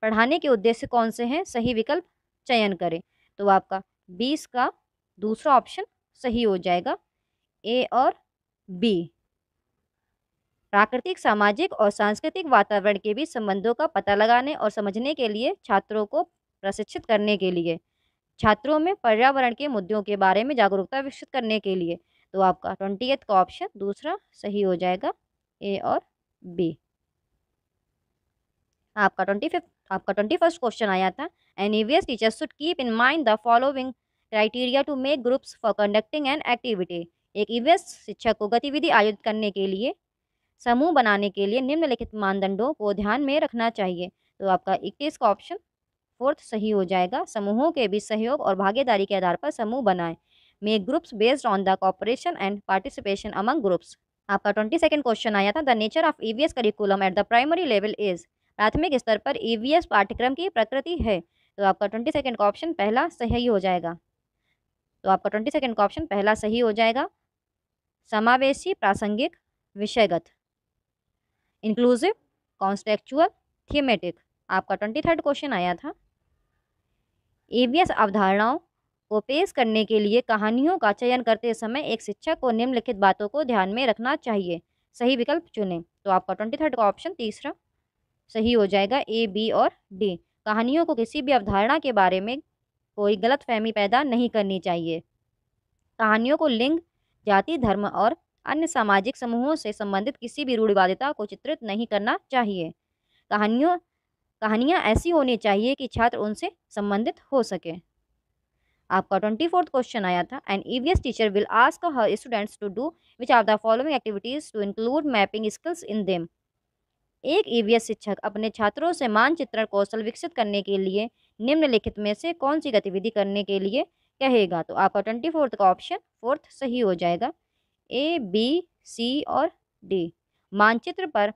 पढ़ाने के उद्देश्य कौन से हैं सही विकल्प चयन करें तो आपका बीस का दूसरा ऑप्शन सही हो जाएगा ए और बी प्राकृतिक सामाजिक और सांस्कृतिक वातावरण के बीच संबंधों का पता लगाने और समझने के लिए छात्रों को प्रशिक्षित करने के लिए छात्रों में पर्यावरण के मुद्दों के बारे में जागरूकता विकसित करने के लिए तो आपका ट्वेंटी का ऑप्शन दूसरा सही हो जाएगा ए और बी आपका ट्वेंटी फिफ्थ आपका ट्वेंटी फर्स्ट क्वेश्चन आया था EVS teacher should keep in mind the following criteria to make groups for conducting an activity एक ईवीएस शिक्षक को गतिविधि आयोजित करने के लिए समूह बनाने के लिए निम्नलिखित मानदंडों को ध्यान में रखना चाहिए तो आपका इक्कीस का ऑप्शन फोर्थ सही हो जाएगा समूहों के बीच सहयोग और भागीदारी के आधार पर समूह बनाएं make groups based on the cooperation and participation among groups आपका ट्वेंटी सेकेंड क्वेश्चन आया था the nature of EVS curriculum at the primary level is प्राथमिक स्तर पर एस e पाठ्यक्रम की प्रकृति है तो आपका ट्वेंटी सेकेंड का ऑप्शन पहला सही हो जाएगा तो आपका ट्वेंटी सेकेंड का ऑप्शन पहला सही हो जाएगा समावेशी प्रासंगिक विषयगत इंक्लूसिव कॉन्स्टेक्चुअल थीमेटिक आपका ट्वेंटी थर्ड क्वेश्चन आया था एवीएस अवधारणाओं को पेश करने के लिए कहानियों का चयन करते समय एक शिक्षक को निम्नलिखित बातों को ध्यान में रखना चाहिए सही विकल्प चुनें तो आपका ट्वेंटी थर्ड का ऑप्शन तीसरा सही हो जाएगा ए बी और डी कहानियों को किसी भी अवधारणा के बारे में कोई गलत फहमी पैदा नहीं करनी चाहिए कहानियों को लिंग जाति धर्म और अन्य सामाजिक समूहों से संबंधित किसी भी रूढ़िवादिता को चित्रित नहीं करना चाहिए कहानियों कहानियाँ ऐसी होनी चाहिए कि छात्र उनसे संबंधित हो सके आपका ट्वेंटी फोर्थ क्वेश्चन आया था and EVS teacher will ask her students to do which are the following activities to include mapping skills in them एक ईवीएस e शिक्षक अपने छात्रों से मानचित्रण कौशल विकसित करने के लिए निम्नलिखित में से कौन सी गतिविधि करने के लिए कहेगा तो आपका ट्वेंटी फोर्थ का ऑप्शन फोर्थ सही हो जाएगा ए बी सी और डी मानचित्र पर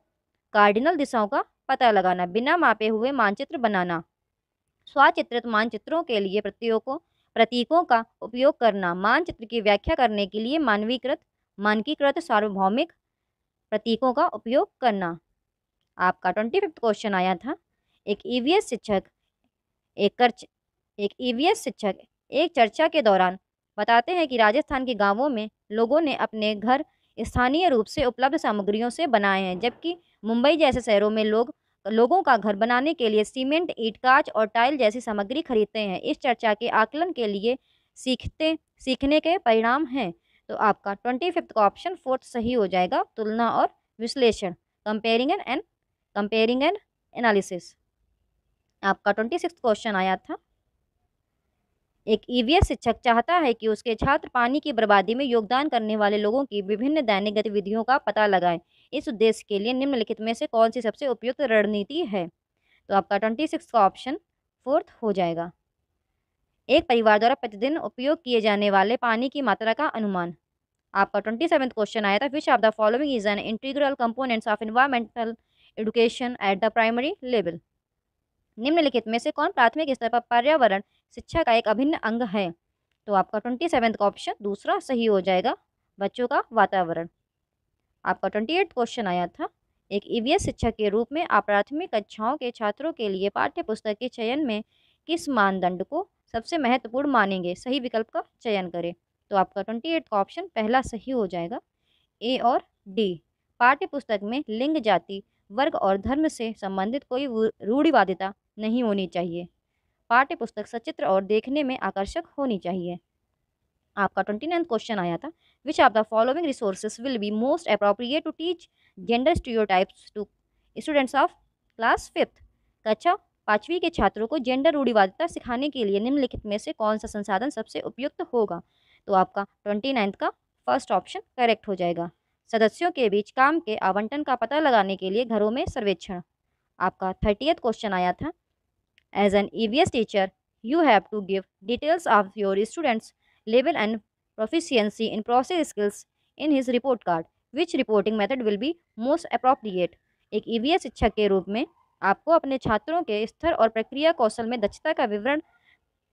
कार्डिनल दिशाओं का पता लगाना बिना मापे हुए मानचित्र बनाना स्वाचित्रित मानचित्रों के लिए प्रतीकों प्रतीकों का उपयोग करना मानचित्र की व्याख्या करने के लिए मानवीकृत मानकीकृत सार्वभौमिक प्रतीकों का उपयोग करना आपका ट्वेंटी फिफ्थ क्वेश्चन आया था एक ईवीएस e शिक्षक एक कर्च एक ईवीएस e शिक्षक एक चर्चा के दौरान बताते हैं कि राजस्थान के गांवों में लोगों ने अपने घर स्थानीय रूप से उपलब्ध सामग्रियों से बनाए हैं जबकि मुंबई जैसे शहरों में लोग लोगों का घर बनाने के लिए सीमेंट ईट काच और टाइल जैसी सामग्री खरीदते हैं इस चर्चा के आकलन के लिए सीखते सीखने के परिणाम हैं तो आपका ट्वेंटी फिफ्थ का ऑप्शन फोर्थ सही हो जाएगा तुलना और विश्लेषण comparing and comparing and analysis आपका ट्वेंटी सिक्स क्वेश्चन आया था एक ईवीएस e शिक्षक चाहता है कि उसके छात्र पानी की बर्बादी में योगदान करने वाले लोगों की विभिन्न दैनिक गतिविधियों का पता लगाएं इस उद्देश्य के लिए निम्नलिखित में से कौन सी सबसे उपयुक्त रणनीति है तो आपका ट्वेंटी सिक्स का ऑप्शन फोर्थ हो जाएगा एक परिवार द्वारा प्रतिदिन उपयोग किए जाने वाले पानी की मात्रा का अनुमान आपका ट्वेंटी सेवन क्वेश्चन आया था which of the following is an integral components of environmental education at the primary level निम्नलिखित में से कौन प्राथमिक स्तर पर पर्यावरण शिक्षा का एक अभिन्न अंग है तो आपका ट्वेंटी सेवेंथ का ऑप्शन दूसरा सही हो जाएगा बच्चों का वातावरण आपका ट्वेंटी एट क्वेश्चन आया था एक ईवीएस e शिक्षक के रूप में आप प्राथमिक कक्षाओं के छात्रों के लिए पाठ्य पुस्तक के चयन में किस मानदंड को सबसे महत्वपूर्ण मानेंगे सही विकल्प का चयन करें तो आपका ट्वेंटी एट का ऑप्शन पहला सही हो जाएगा ए और डी पाठ्य पुस्तक में लिंग जाति वर्ग और धर्म से संबंधित कोई रूढ़िवादिता नहीं होनी चाहिए पाठ्य पुस्तक सचित्र और देखने में आकर्षक होनी चाहिए आपका ट्वेंटी नाइन्थ क्वेश्चन आया था which of the following resources will be most appropriate to teach gender stereotypes to students of class fifth कक्षा पाँचवीं के छात्रों को जेंडर रूढ़िवादिता सिखाने के लिए निम्नलिखित में से कौन सा संसाधन सबसे उपयुक्त होगा तो आपका ट्वेंटी नाइन्थ का फर्स्ट ऑप्शन करेक्ट हो जाएगा सदस्यों के बीच काम के आवंटन का पता लगाने के लिए घरों में सर्वेक्षण आपका थर्टियथ क्वेश्चन आया था As an EVS teacher, you have to give details of your student's level and proficiency in process skills in his report card. Which reporting method will be most appropriate? एक EVS शिक्षक के रूप में आपको अपने छात्रों के स्तर और प्रक्रिया कौशल में दक्षता का विवरण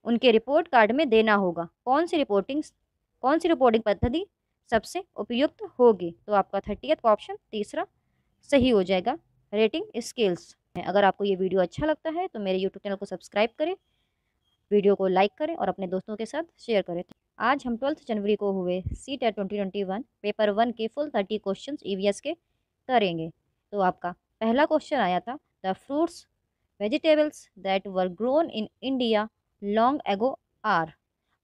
उनके रिपोर्ट कार्ड में देना होगा कौन सी रिपोर्टिंग कौन सी रिपोर्टिंग पद्धति सबसे उपयुक्त होगी तो आपका थर्टी का ऑप्शन तीसरा सही हो जाएगा रेटिंग स्केल्स अगर आपको ये वीडियो अच्छा लगता है तो मेरे यूट्यूब चैनल को सब्सक्राइब करें वीडियो को लाइक करें और अपने दोस्तों के साथ शेयर करें आज हम ट्वेल्थ जनवरी को हुए C TET twenty twenty one paper one के फुल थर्टी क्वेश्चन ई e के करेंगे तो आपका पहला क्वेश्चन आया था the fruits vegetables that were grown in India long ago are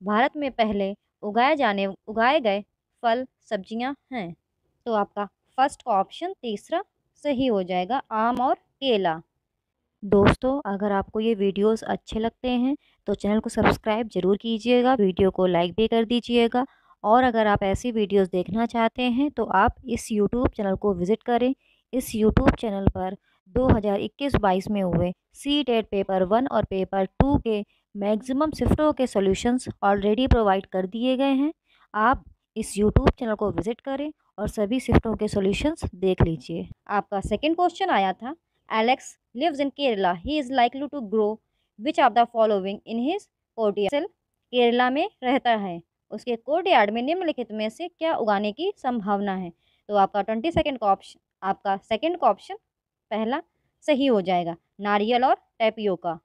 भारत में पहले उगाए जाने उगाए गए फल सब्जियां हैं तो आपका फर्स्ट का ऑप्शन तीसरा सही हो जाएगा आम और केला दोस्तों अगर आपको ये वीडियोस अच्छे लगते हैं तो चैनल को सब्सक्राइब ज़रूर कीजिएगा वीडियो को लाइक भी कर दीजिएगा और अगर आप ऐसी वीडियोस देखना चाहते हैं तो आप इस यूट्यूब चैनल को विज़िट करें इस यूट्यूब चैनल पर 2021-22 में हुए सी टेट पेपर वन और पेपर टू के मैक्सिमम शिफ्टों के सोल्यूशंस ऑलरेडी प्रोवाइड कर दिए गए हैं आप इस यूट्यूब चैनल को विज़िट करें और सभी शिफ्टों के सोल्यूशंस देख लीजिए आपका सेकेंड क्वेश्चन आया था Alex lives in Kerala. He is likely to grow which of the following in his courtyard? Kerala में रहता है उसके कोर्टयार्ड में निम्नलिखित में से क्या उगाने की संभावना है तो आपका ट्वेंटी सेकेंड का ऑप्शन आपका सेकेंड का ऑप्शन पहला सही हो जाएगा नारियल और टैपियो का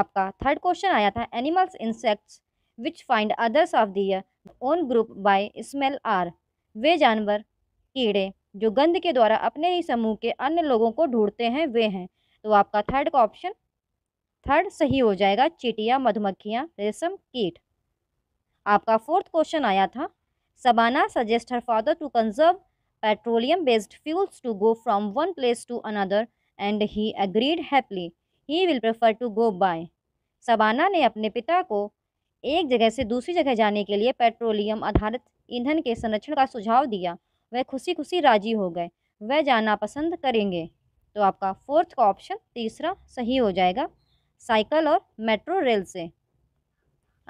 आपका थर्ड क्वेश्चन आया था animals insects which find others of their own group by smell are वे जानवर कीड़े जो गंध के द्वारा अपने ही समूह के अन्य लोगों को ढूंढते हैं वे हैं तो आपका थर्ड का ऑप्शन थर्ड सही हो जाएगा चीटियाँ मधुमक्खियाँ रेशम कीट आपका फोर्थ क्वेश्चन आया था Shabana suggest her father to conserve petroleum based fuels to go from one place to another and he agreed happily he will prefer to go by Shabana ने अपने पिता को एक जगह से दूसरी जगह जाने के लिए पेट्रोलियम आधारित ईंधन के संरक्षण का सुझाव दिया वह खुशी खुशी राजी हो गए वह जाना पसंद करेंगे तो आपका फोर्थ का ऑप्शन तीसरा सही हो जाएगा साइकिल और मेट्रो रेल से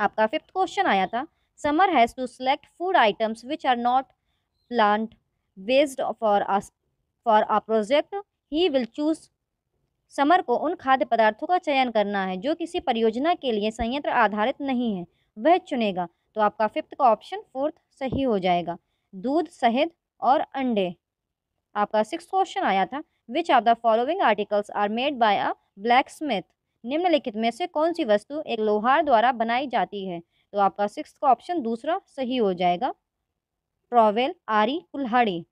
आपका फिफ्थ क्वेश्चन आया था Samar has to select food items which are not plant based for for a project he will choose Samar को उन खाद्य पदार्थों का चयन करना है जो किसी परियोजना के लिए संयंत्र आधारित नहीं है वह चुनेगा तो आपका फिफ्थ का ऑप्शन फोर्थ सही हो जाएगा दूध शहद और अंडे आपका सिक्स क्वेश्चन आया था which of the following articles are made by a blacksmith निम्नलिखित में से कौन सी वस्तु एक लोहार द्वारा बनाई जाती है तो आपका सिक्स का ऑप्शन दूसरा सही हो जाएगा ट्रॉवेल आरी कुल्हाड़ी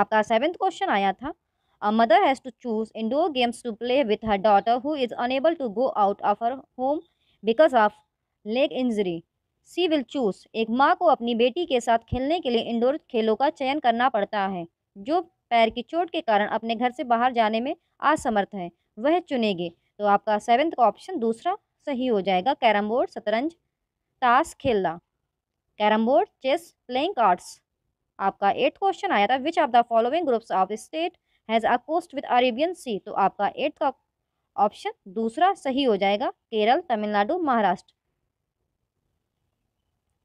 आपका सेवेंथ क्वेश्चन आया था a mother has to choose indoor games to play with her daughter who is unable to go out of her home because of leg injury she will choose एक माँ को अपनी बेटी के साथ खेलने के लिए इंडोर खेलों का चयन करना पड़ता है जो पैर की चोट के कारण अपने घर से बाहर जाने में असमर्थ है वह चुनेंगे तो आपका सेवेंथ का ऑप्शन दूसरा सही हो जाएगा कैरम बोर्ड शतरंज ताश खेलना carrom board chess playing cards आपका एट्थ क्वेश्चन आया था which of the following groups of state has a coast with Arabian Sea तो आपका एट्थ का ऑप्शन दूसरा सही हो जाएगा केरल तमिलनाडु महाराष्ट्र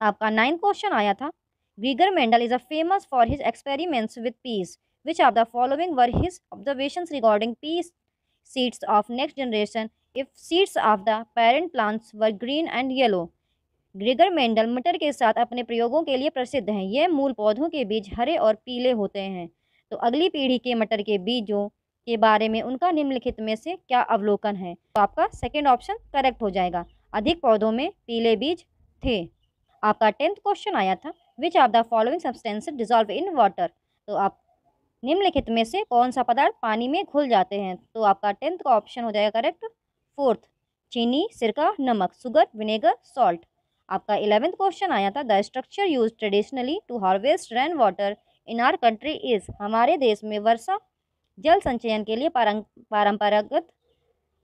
आपका नाइन्थ क्वेश्चन आया था Gregor Mendel is a famous for his experiments with peas which are the following were his observation regarding peas seeds of next generation if seeds of the parent plants were green and yellow Gregor Mendel मटर के साथ अपने प्रयोगों के लिए प्रसिद्ध हैं यह मूल पौधों के बीज हरे और पीले होते हैं तो अगली पीढ़ी के मटर के बीजों के बारे में उनका निम्नलिखित में से क्या अवलोकन है तो आपका सेकेंड ऑप्शन करेक्ट हो जाएगा अधिक पौधों में पीले बीज थे आपका टेंथ क्वेश्चन आया था which are the following substance dissolve in water तो आप निम्नलिखित में से कौन सा पदार्थ पानी में घुल जाते हैं तो आपका टेंथ का ऑप्शन हो जाएगा करेक्ट फोर्थ चीनी सिरका नमक सुगर विनेगर सॉल्ट आपका इलेवेंथ क्वेश्चन आया था the structure use traditionally to harvest rain water in our country is हमारे देश में वर्षा जल संचयन के लिए परंपरागत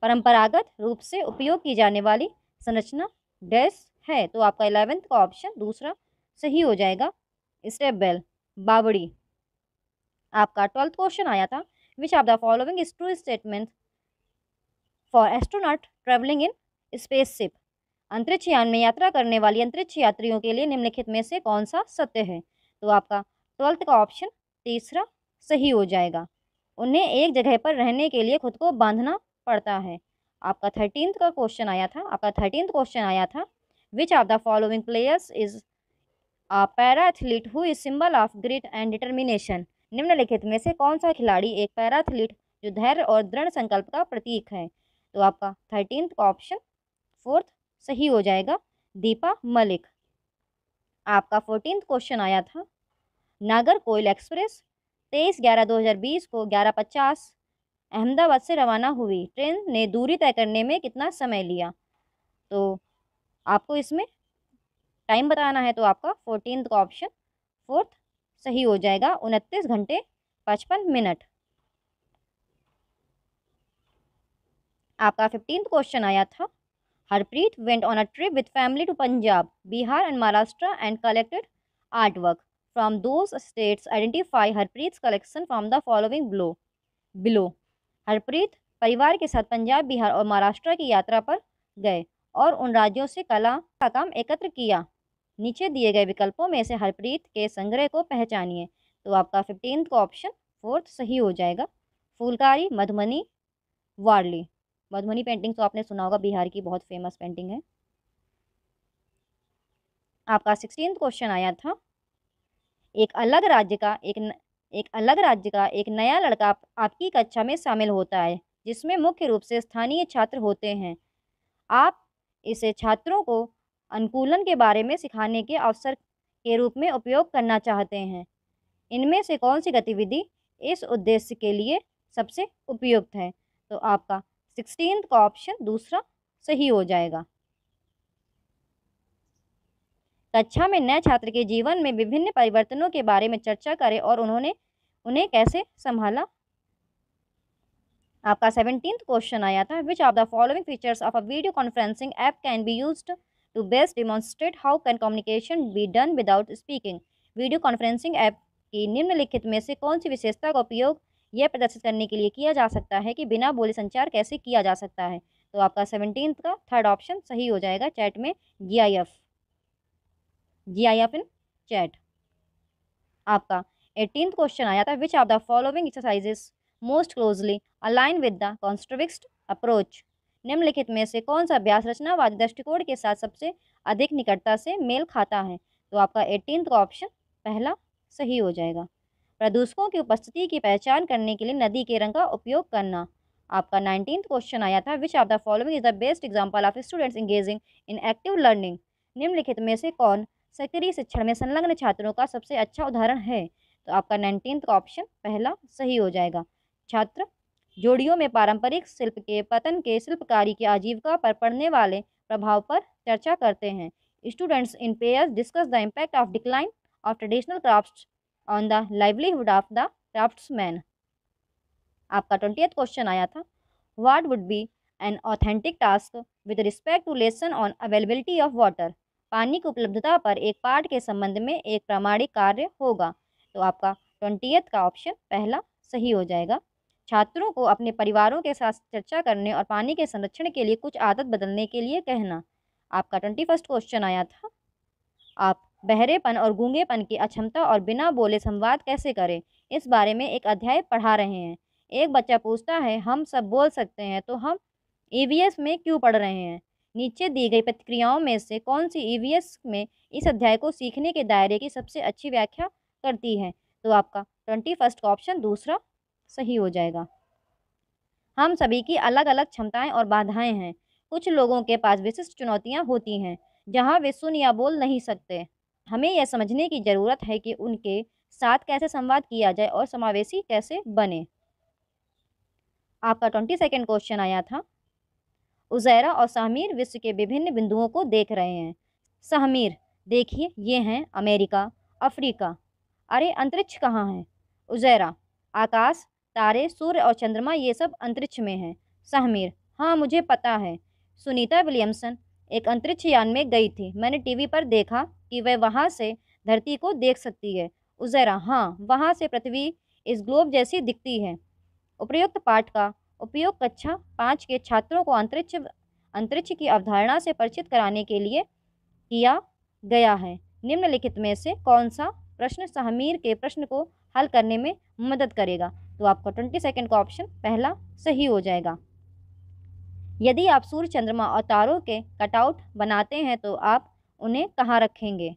परंपरागत रूप से उपयोग की जाने वाली संरचना डैश है तो आपका इलेवेंथ का ऑप्शन दूसरा सही हो जाएगा स्टेप बेल बाबड़ी आपका ट्वेल्थ क्वेश्चन आया था which of the following is true statement for astronaut travelling in spaceship अंतरिक्ष यान में यात्रा करने वाली अंतरिक्ष यात्रियों के लिए निम्नलिखित में से कौन सा सत्य है तो आपका ट्वेल्थ का ऑप्शन तीसरा सही हो जाएगा उन्हें एक जगह पर रहने के लिए खुद को बांधना पड़ता है आपका थर्टीन का क्वेश्चन आया था आपका थर्टीन क्वेश्चन आया था which are the following players is a para athlete who is symbol of grit and determination निम्नलिखित में से कौन सा खिलाड़ी एक पैरा एथलीट जो धैर्य और दृढ़ संकल्प का प्रतीक है तो आपका थर्टीन का ऑप्शन फोर्थ सही हो जाएगा दीपा मलिक आपका फोर्टीन क्वेश्चन आया था नागर कोयल एक्सप्रेस तेईस ग्यारह दो हज़ार बीस को ग्यारह पचास अहमदाबाद से रवाना हुई ट्रेन ने दूरी तय करने में कितना समय लिया तो आपको इसमें टाइम बताना है तो आपका फोर्टीन का ऑप्शन फोर्थ सही हो जाएगा उनतीस घंटे पचपन मिनट आपका फिफ्टीन क्वेश्चन आया था Harpreet went on a trip with family to Punjab Bihar and Maharashtra and collected art work from those states identify Harpreet collection from the following blow below Harpreet परिवार के साथ पंजाब बिहार और महाराष्ट्र की यात्रा पर गए और उन राज्यों से कला का काम एकत्र किया नीचे दिए गए विकल्पों में से हरप्रीत के संग्रह को पहचानिए तो आपका फिफ्टीन का ऑप्शन फोर्थ सही हो जाएगा फूलकारी मधुबनी वारली मधुबनी पेंटिंग तो आपने सुना होगा बिहार की बहुत फेमस पेंटिंग है आपका सिक्सटीन क्वेश्चन आया था एक अलग राज्य का एक न, एक अलग राज्य का एक नया लड़का आप, आपकी कक्षा में शामिल होता है जिसमें मुख्य रूप से स्थानीय छात्र होते हैं आप इसे छात्रों को अनुकूलन के बारे में सिखाने के अवसर के रूप में उपयोग करना चाहते हैं इनमें से कौन सी गतिविधि इस उद्देश्य के लिए सबसे उपयुक्त है तो आपका सिक्सटीन का ऑप्शन दूसरा सही हो जाएगा कक्षा में नए छात्र के जीवन में विभिन्न परिवर्तनों के बारे में चर्चा करें और उन्होंने उन्हें कैसे संभाला आपका सेवनटीन क्वेश्चन आया था which of the following features of a video conferencing app can be use to best demonstrate how can communication be done without speaking video conferencing app की निम्नलिखित में से कौन सी विशेषता का उपयोग यह प्रदर्शित करने के लिए किया जा सकता है कि बिना बोले संचार कैसे किया जा सकता है तो आपका सेवनटीन का थर्ड ऑप्शन सही हो जाएगा चैट में G I F G I F in chat आपका एटीन क्वेश्चन आया था which of the following exercises most closely align with the constructivist approach निम्नलिखित में से कौन सा अभ्यास रचनावादी दृष्टिकोण के साथ सबसे अधिक निकटता से मेल खाता है तो आपका एटीन का ऑप्शन पहला सही हो जाएगा प्रदूषकों की उपस्थिति की पहचान करने के लिए नदी के रंग का उपयोग करना आपका नाइनटीन क्वेश्चन आया था which of the following is the best example of students engaging in active learning निम्नलिखित में से कौन सक्रिय शिक्षण में संलग्न छात्रों का सबसे अच्छा उदाहरण है तो आपका नाइनटीन का ऑप्शन पहला सही हो जाएगा छात्र जोड़ियों में पारंपरिक शिल्प के पतन के शिल्पकारी की आजीविका पर पड़ने वाले प्रभाव पर चर्चा करते हैं students in pairs discuss the impact of decline of traditional craft on the livelihood of the craftsman आपका ट्वेंटी क्वेश्चन आया था what would be an authentic task with respect to lesson on availability of water पानी की उपलब्धता पर एक पाठ के संबंध में एक प्रामाणिक कार्य होगा तो आपका ट्वेंटी का ऑप्शन पहला सही हो जाएगा छात्रों को अपने परिवारों के साथ चर्चा करने और पानी के संरक्षण के लिए कुछ आदत बदलने के लिए कहना आपका ट्वेंटी फर्स्ट क्वेश्चन आया था आप बहरेपन और गूंगेपन की अक्षमता और बिना बोले संवाद कैसे करें इस बारे में एक अध्याय पढ़ा रहे हैं एक बच्चा पूछता है हम सब बोल सकते हैं तो हम ई e में क्यों पढ़ रहे हैं नीचे दी गई प्रतिक्रियाओं में से कौन सी ई e में इस अध्याय को सीखने के दायरे की सबसे अच्छी व्याख्या करती है तो आपका ट्वेंटी फर्स्ट ऑप्शन दूसरा सही हो जाएगा हम सभी की अलग अलग क्षमताएं और बाधाएं हैं कुछ लोगों के पास विशिष्ट चुनौतियां होती हैं जहां वे सुन या बोल नहीं सकते हमें यह समझने की ज़रूरत है कि उनके साथ कैसे संवाद किया जाए और समावेशी कैसे बने आपका ट्वेंटी सेकेंड क्वेश्चन आया था उजैरा और सहमीर विश्व के विभिन्न बिंदुओं को देख रहे हैं सहमीर देखिए ये हैं अमेरिका अफ्रीका अरे अंतरिक्ष कहाँ है उजैरा आकाश तारे सूर्य और चंद्रमा ये सब अंतरिक्ष में हैं सहमीर हाँ मुझे पता है सुनीता विलियमसन एक अंतरिक्ष यान में गई थी मैंने टीवी पर देखा कि वह वहाँ से धरती को देख सकती है उजैरा हाँ वहाँ से पृथ्वी इस ग्लोब जैसी दिखती है उपयुक्त पाठ का उपयोग कक्षा पाँच के छात्रों को अंतरिक्ष अंतरिक्ष की अवधारणा से परिचित कराने के लिए किया गया है निम्नलिखित में से कौन सा प्रश्न सहमीर के प्रश्न को हल करने में मदद करेगा तो आपका ट्वेंटी सेकेंड का ऑप्शन पहला सही हो जाएगा यदि आप सूर्य चंद्रमा और तारों के कटआउट बनाते हैं तो आप उन्हें कहाँ रखेंगे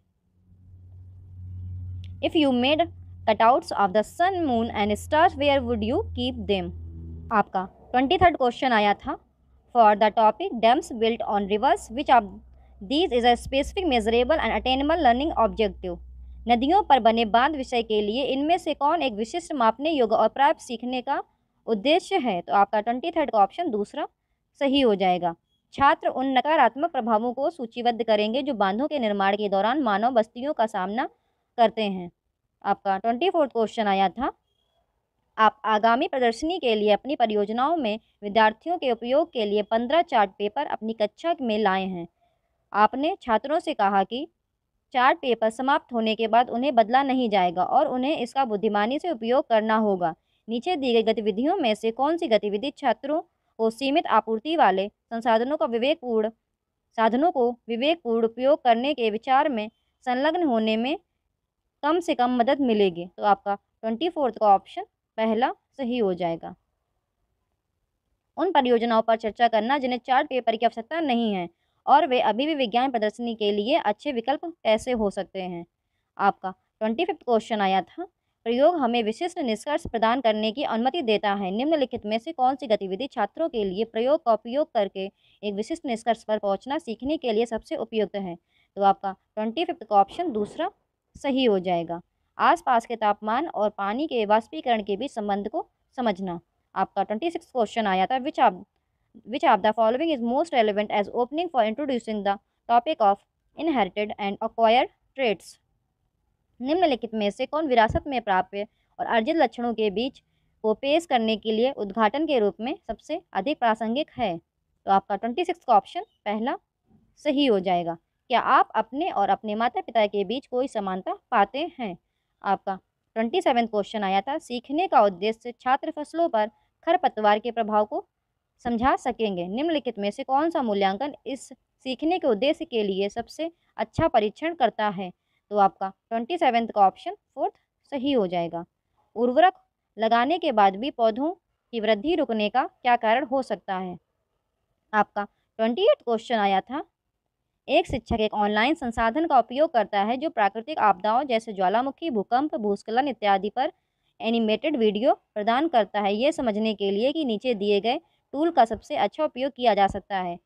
if you made cutouts of the sun moon and stars where would you keep them आपका ट्वेंटी थर्ड क्वेश्चन आया था for the topic dams built on rivers which of these is a specific measurable and attainable learning objective नदियों पर बने बांध विषय के लिए इनमें से कौन एक विशिष्ट मापने योग्य और प्राप्त सीखने का उद्देश्य है तो आपका ट्वेंटी थर्ड का ऑप्शन दूसरा सही हो जाएगा छात्र उन नकारात्मक प्रभावों को सूचीबद्ध करेंगे जो बांधों के निर्माण के दौरान मानव बस्तियों का सामना करते हैं आपका ट्वेंटी फोर्थ क्वेश्चन आया था आप आगामी प्रदर्शनी के लिए अपनी परियोजनाओं में विद्यार्थियों के उपयोग के लिए पंद्रह चार्ट पेपर अपनी कक्षा में लाए हैं आपने छात्रों से कहा कि चार्ट पेपर समाप्त होने के बाद उन्हें बदला नहीं जाएगा और उन्हें इसका बुद्धिमानी से उपयोग करना होगा नीचे दी गई गतिविधियों में से कौन सी गतिविधि छात्रों को सीमित आपूर्ति वाले संसाधनों का विवेकपूर्ण साधनों को विवेकपूर्ण उपयोग करने के विचार में संलग्न होने में कम से कम मदद मिलेगी तो आपका ट्वेंटी फोर्थ का ऑप्शन पहला सही हो जाएगा उन परियोजनाओं पर चर्चा करना जिन्हें चार्ट पेपर की आवश्यकता नहीं है और वे अभी भी विज्ञान प्रदर्शनी के लिए अच्छे विकल्प कैसे हो सकते हैं आपका ट्वेंटी फिफ्थ क्वेश्चन आया था प्रयोग हमें विशिष्ट निष्कर्ष प्रदान करने की अनुमति देता है निम्नलिखित में से कौन सी गतिविधि छात्रों के लिए प्रयोग का उपयोग करके एक विशिष्ट निष्कर्ष पर पहुंचना सीखने के लिए सबसे उपयुक्त है तो आपका ट्वेंटी फिफ्थ का ऑप्शन दूसरा सही हो जाएगा आसपास के तापमान और पानी के वाष्पीकरण के बीच संबंध को समझना आपका ट्वेंटी सिक्स क्वेश्चन आया था आप which of the following is most relevant as opening for introducing the topic of inherited and acquired traits निम्नलिखित में से कौन विरासत में प्राप्त और अर्जित लक्षणों के बीच को पेश करने के लिए उद्घाटन के रूप में सबसे अधिक प्रासंगिक है तो आपका ट्वेंटी सिक्स का ऑप्शन पहला सही हो जाएगा क्या आप अपने और अपने माता पिता के बीच कोई समानता पाते हैं आपका ट्वेंटी सेवन क्वेश्चन आया था सीखने का उद्देश्य छात्र फसलों पर खरपतवार के प्रभाव को समझा सकेंगे निम्नलिखित में से कौन सा मूल्यांकन इस सीखने के उद्देश्य के लिए सबसे अच्छा परीक्षण करता है तो आपका ट्वेंटी सेवेंथ का ऑप्शन फोर्थ सही हो जाएगा उर्वरक लगाने के बाद भी पौधों की वृद्धि रुकने का क्या कारण हो सकता है आपका ट्वेंटी एट क्वेश्चन आया था एक शिक्षक एक ऑनलाइन संसाधन का उपयोग करता है जो प्राकृतिक आपदाओं जैसे ज्वालामुखी भूकंप भूस्खलन इत्यादि पर एनिमेटेड वीडियो प्रदान करता है ये समझने के लिए कि नीचे दिए गए टूल का सबसे अच्छा उपयोग किया जा सकता है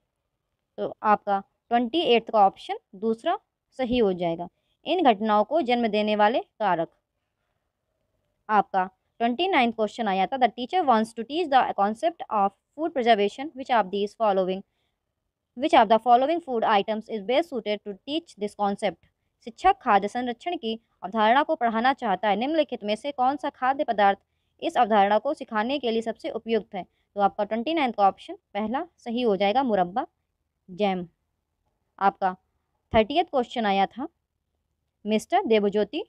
तो आपका ट्वेंटी एट्थ का ऑप्शन दूसरा सही हो जाएगा इन घटनाओं को जन्म देने वाले कारक आपका ट्वेंटी नाइन्थ क्वेश्चन आया था the teacher wants to teach the concept of food preservation which are these following which of the following food items is best suited to teach this concept शिक्षक खाद्य संरक्षण की अवधारणा को पढ़ाना चाहता है निम्नलिखित में से कौन सा खाद्य पदार्थ इस अवधारणा को सिखाने के लिए सबसे उपयुक्त है तो आपका ट्वेंटी नाइन्थ का ऑप्शन पहला सही हो जाएगा मुरब्बा जैम आपका थर्टियथ क्वेश्चन आया था mister Devjyoti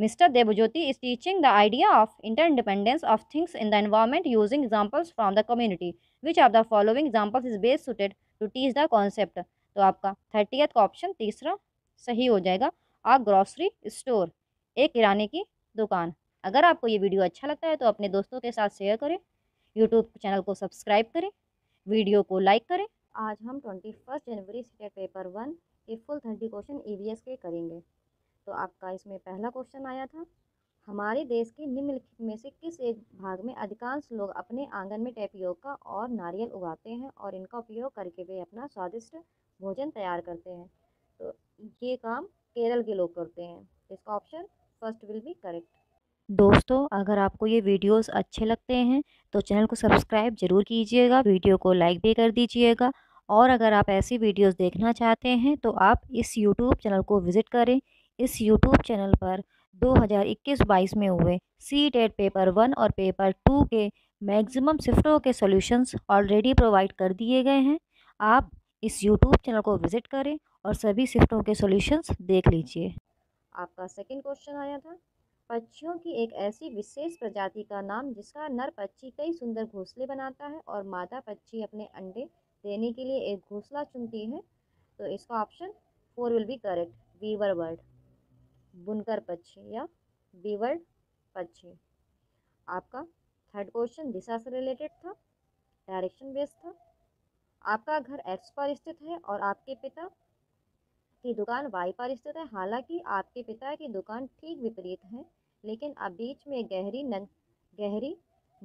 mister Devjyoti is teaching the idea of inter independence of things in the environment using examples from the community which are the following examples is best suited to teach the concept तो आपका thirtieth option तीसरा सही हो जाएगा आ grocery store एक किराने की दुकान अगर आपको ये वीडियो अच्छा लगता है तो अपने दोस्तों के साथ शेयर करें यूट्यूब चैनल को सब्सक्राइब करें वीडियो को लाइक करें आज हम ट्वेंटी फर्स्ट जनवरी स्टेट पेपर वन के फुल थर्टी क्वेश्चन ई के करेंगे तो आपका इसमें पहला क्वेश्चन आया था हमारे देश के निम्नलिखित में से किस एक भाग में अधिकांश लोग अपने आंगन में टेपियोका और नारियल उगाते हैं और इनका उपयोग करके वे अपना स्वादिष्ट भोजन तैयार करते हैं तो ये काम केरल के लोग करते हैं इसका option first will be correct दोस्तों अगर आपको ये वीडियोस अच्छे लगते हैं तो चैनल को सब्सक्राइब ज़रूर कीजिएगा वीडियो को लाइक भी कर दीजिएगा और अगर आप ऐसी वीडियोस देखना चाहते हैं तो आप इस यूट्यूब चैनल को विज़िट करें इस यूट्यूब चैनल पर 2021-22 में हुए सी टेट पेपर वन और पेपर टू के मैक्सिमम शिफ्टों के सॉल्यूशंस ऑलरेडी प्रोवाइड कर दिए गए हैं आप इस यूट्यूब चैनल को विज़िट करें और सभी शिफ्टों के सॉल्यूशंस देख लीजिए आपका सेकंड क्वेश्चन आया था पक्षियों की एक ऐसी विशेष प्रजाति का नाम जिसका नर पक्षी कई सुंदर घोंसले बनाता है और मादा पक्षी अपने अंडे देने के लिए एक घोंसला चुनती है तो इसका option four will be correct weaver bird बुनकर पक्षी या बीवर पक्षी आपका थर्ड क्वेश्चन दिशा से रिलेटेड था डायरेक्शन बेस्ड था आपका घर एक्स पर स्थित है और आपके पिता की दुकान वाई पर स्थित है हालांकि आपके पिता की दुकान ठीक विपरीत है लेकिन अब बीच में गहरी न गहरी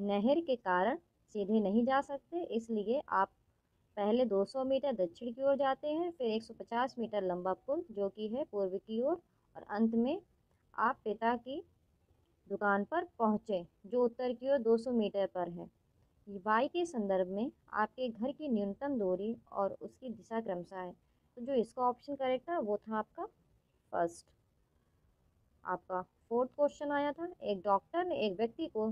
नहर के कारण सीधे नहीं जा सकते इसलिए आप पहले 200 मीटर दक्षिण की ओर जाते हैं फिर 150 मीटर लंबा पुल जो कि है पूर्व की ओर और अंत में आप पिता की दुकान पर पहुँचे जो उत्तर की ओर 200 मीटर पर है बाई के संदर्भ में आपके घर की न्यूनतम दूरी और उसकी दिशा क्रमशः है तो जो इसका ऑप्शन करेक्ट था वो था आपका फर्स्ट आपका फोर्थ क्वेश्चन आया था एक डॉक्टर ने एक व्यक्ति को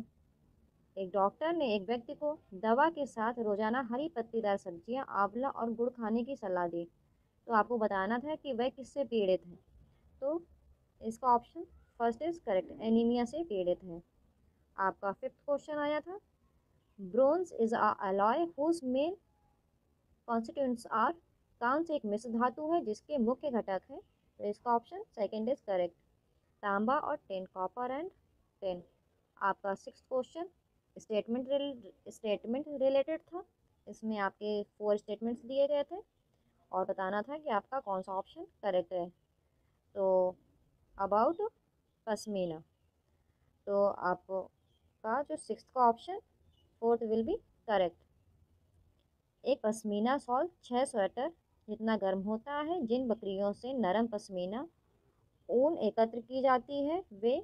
एक डॉक्टर ने एक व्यक्ति को दवा के साथ रोजाना हरी पत्तीदार सब्जियां आंवला और गुड़ खाने की सलाह दी तो आपको बताना था कि वह किससे पीड़ित है तो इसका option first is correct anaemia से पीड़ित है आपका फिफ्थ क्वेश्चन आया था bronze is alloy whose main constituents are कांस एक मिश्र धातु है जिसके मुख्य घटक है तो इसका ऑप्शन सेकेंड इज करेक्ट तांबा और टेन कॉपर एंड टेन आपका six question statement statement related था इसमें आपके फोर स्टेटमेंट्स दिए गए थे और बताना था कि आपका कौन सा ऑप्शन करेक्ट है तो अबाउट पसमीना तो आपका जो सिक्स का option fourth will be correct एक पसमीना सॉल छः स्वेटर जितना गर्म होता है जिन बकरियों से नरम पसमीना ऊन एकत्र की जाती है वे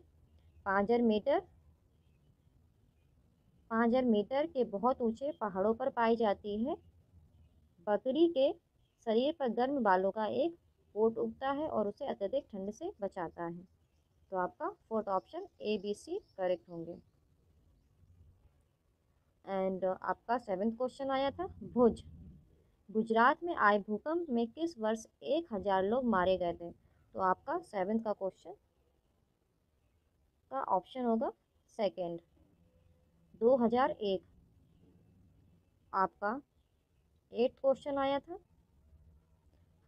पाँच हज़ार मीटर पाँच हज़ार मीटर के बहुत ऊंचे पहाड़ों पर पाई जाती है बकरी के शरीर पर गर्म बालों का एक कोट उगता है और उसे अत्यधिक ठंड से बचाता है तो आपका fourth option A B C correct होंगे एंड आपका सेवेंथ क्वेश्चन आया था भुज गुजरात में आए भूकंप में किस वर्ष एक हज़ार लोग मारे गए थे तो आपका सेवेंथ का क्वेश्चन का ऑप्शन होगा सेकंड 2001 आपका एट क्वेश्चन आया था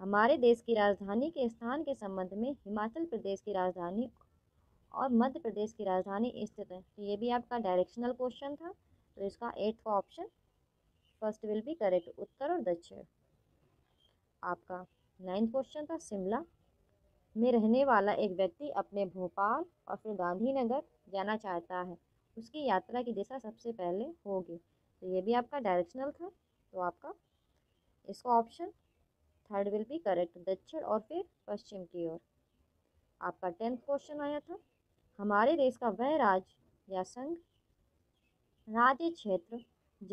हमारे देश की राजधानी के स्थान के संबंध में हिमाचल प्रदेश की राजधानी और मध्य प्रदेश की राजधानी स्थित है तो ये भी आपका डायरेक्शनल क्वेश्चन था तो इसका एट्थ का option first will be correct उत्तर और दक्षिण आपका नाइन्थ क्वेश्चन था शिमला में रहने वाला एक व्यक्ति अपने भोपाल और फिर गांधीनगर जाना चाहता है उसकी यात्रा की दिशा सबसे पहले होगी तो ये भी आपका डायरेक्शनल था तो आपका इसका option third will be correct दक्षिण और फिर पश्चिम की ओर आपका टेंथ क्वेश्चन आया था हमारे देश का वह राज्य या संघ राज्य क्षेत्र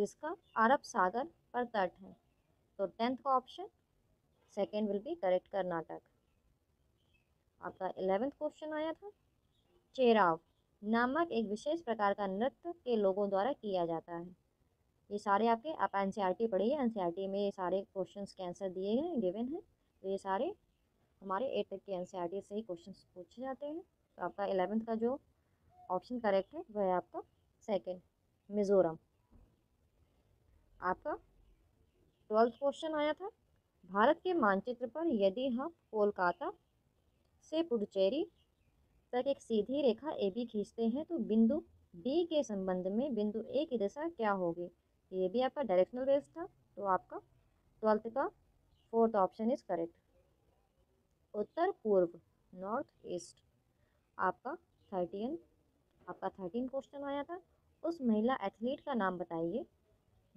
जिसका अरब सागर पर तट है तो टेंथ का option second will be correct Karnataka आपका एलेवेंथ क्वेश्चन आया था चेराव नामक एक विशेष प्रकार का नृत्य के लोगों द्वारा किया जाता है ये सारे आपके आप एन सी आर टी पढ़िए एन सी आर टी में ये सारे क्वेश्चन के आंसर दिए गए गिवन हैं तो ये सारे हमारे एट तक के एन सी आर टी से ही क्वेश्चन पूछे जाते हैं तो आपका एलेवेंथ का जो ऑप्शन करेक्ट है वह है आपका सेकेंड मिज़ोरम आपका ट्वेल्थ क्वेश्चन आया था भारत के मानचित्र पर यदि हम कोलकाता से पुडुचेरी तक एक सीधी रेखा ए बी खींचते हैं तो बिंदु बी के संबंध में बिंदु ए की दिशा क्या होगी तो ये भी आपका डायरेक्शनल बेस था तो आपका ट्वेल्थ का फोर्थ ऑप्शन इज करेक्ट उत्तर पूर्व नॉर्थ ईस्ट आपका थर्टीन आपका थर्टीन क्वेश्चन आया था उस महिला एथलीट का नाम बताइए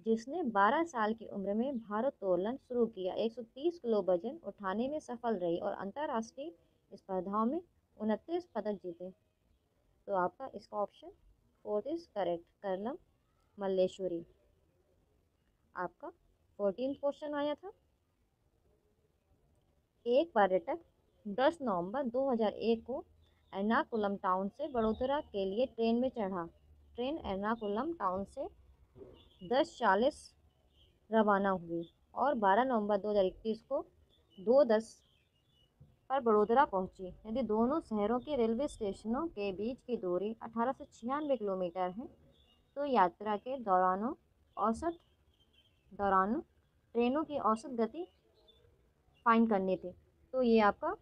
जिसने 12 साल की उम्र में भारोत्तोलन शुरू किया 130 किलो वजन उठाने में सफल रही और अंतर्राष्ट्रीय स्पर्धाओं में उनतीस पदक जीते तो आपका इसका option fourth is correct Karnam Malleswari आपका फोर्टीन क्वेश्चन आया था एक पर्यटक 10 नवंबर 2001 को एर्नाकुलम टाउन से बड़ोदरा के लिए ट्रेन में चढ़ा ट्रेन एर्नाकुलम टाउन से दस चालीस रवाना हुई और 12 नवंबर 2021 को दो दस पर बड़ोदरा पहुंची यदि दोनों शहरों के रेलवे स्टेशनों के बीच की दूरी अठारह सौ छियानवे किलोमीटर है तो यात्रा के दौरानों औसत दौरान ट्रेनों की औसत गति फाइन करनी थी तो ये आपका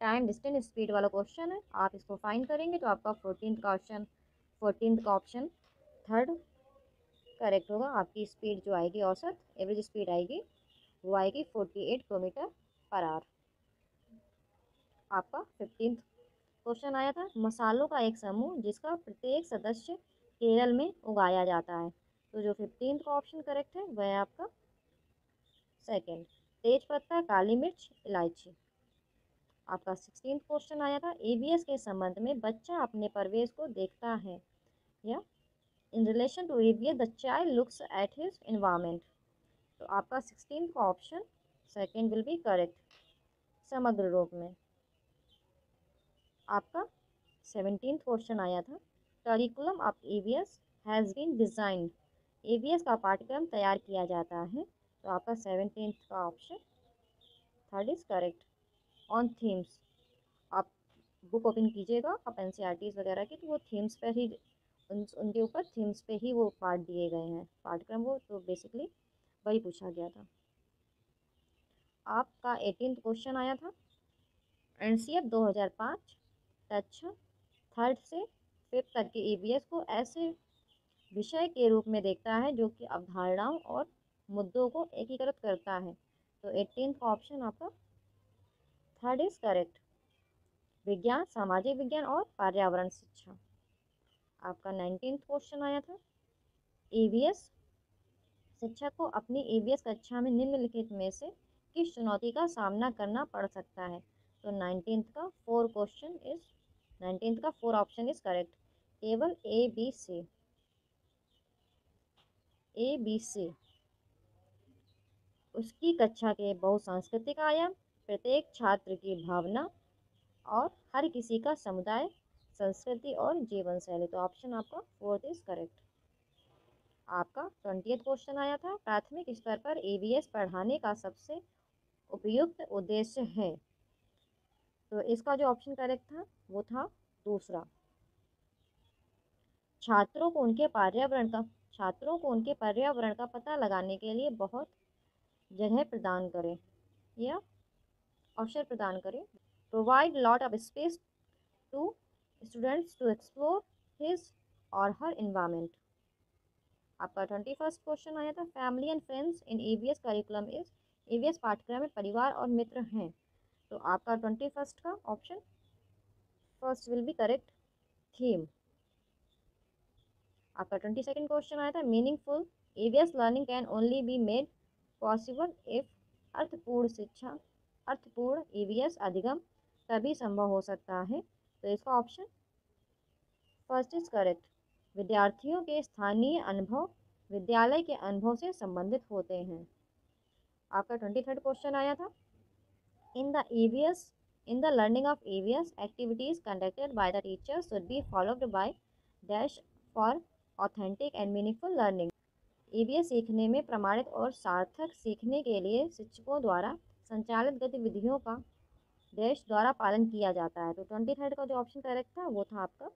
टाइम डिस्टेंस स्पीड वाला क्वेश्चन है आप इसको फाइन करेंगे तो आपका फोर्टीन का ऑप्शन फोर्टीन का ऑप्शन थर्ड करेक्ट होगा आपकी स्पीड जो आएगी औसत एवरेज स्पीड आएगी वो आएगी forty eight kilometre per hour आपका फिफ्टींथ क्वेश्चन आया था मसालों का एक समूह जिसका प्रत्येक सदस्य केरल में उगाया जाता है तो जो फिफ्टींथ का ऑप्शन करेक्ट है वह आपका सेकंड तेज पत्ता काली मिर्च इलायची आपका सिक्सटीन क्वेश्चन आया था एवीएस के संबंध में बच्चा अपने परवेज को देखता है या in relation to as the child looks at his environment तो आपका सिक्सटीन का option second will be correct समग्र रूप में आपका सेवनटीन क्वेश्चन आया था curriculum of A V S has been design A V S का पाठ्यक्रम तैयार किया जाता है तो आपका सेवनटीन का option third is correct on themes आप बुक ओपन कीजिएगा आप एन e वगैरह की तो वो थीम्स पर ही उन उनके ऊपर थीम्स पे ही वो पार्ट दिए गए हैं पाठ्यक्रम वो तो बेसिकली वही पूछा गया था आपका एटीन क्वेश्चन आया था एन सी एफ दो हज़ार पाँच टच थर्ड से फिफ्थ तक के ईवीएस को ऐसे विषय के रूप में देखता है जो कि अवधारणाओं और मुद्दों को एकीकृत करता है तो एटीन का ऑप्शन आपका थर्ड इज करेक्ट विज्ञान सामाजिक विज्ञान और पर्यावरण शिक्षा आपका नाइनटीन क्वेश्चन आया था ईवीएस शिक्षा को अपनी ईवीएस कक्षा में निम्नलिखित में से किस चुनौती का सामना करना पड़ सकता है तो नाइनटीन का फोर क्वेश्चन इज नाइनटीन का फोर ऑप्शन इज करेक्ट केवल A B C A B सी उसकी कक्षा के बहु सांस्कृतिक आयाम प्रत्येक छात्र की भावना और हर किसी का समुदाय संस्कृति और जीवन शैली तो ऑप्शन आपका फोर्थ इज करेक्ट आपका ट्वेंटी क्वेश्चन आया था प्राथमिक स्तर पर ई पढ़ाने का सबसे उपयुक्त उद्देश्य है तो इसका जो ऑप्शन करेक्ट था वो था दूसरा छात्रों को उनके पर्यावरण का छात्रों को उनके पर्यावरण का पता लगाने के लिए बहुत जगह प्रदान करें या अवसर प्रदान करें provide lot of space to students to explore his और हर इन्वायरमेंट आपका ट्वेंटी फर्स्ट क्वेश्चन आया था family and friends in AVS curriculum is as पाठ्यक्रम में परिवार और मित्र हैं तो आपका ट्वेंटी फर्स्ट का option first will be correct theme आपका ट्वेंटी सेकेंड क्वेश्चन आया था meaningful EVS learning can only be made possible if अर्थपूर्ण शिक्षा अर्थपूर्ण एवियस अधिगम तभी संभव हो सकता है तो इसका ऑप्शन फर्स्ट इज करेक्ट विद्यार्थियों के स्थानीय अनुभव विद्यालय के अनुभव से संबंधित होते हैं आपका ट्वेंटी थर्ड क्वेश्चन आया था in the EVS in the learning of EVS activities conducted by the teacher should be followed by dash for authentic and meaningful learning. EVS सीखने में प्रमाणित और सार्थक सीखने के लिए शिक्षकों द्वारा संचालित गतिविधियों का देश द्वारा पालन किया जाता है तो ट्वेंटी थर्ड का जो ऑप्शन करेक्ट था वो था आपका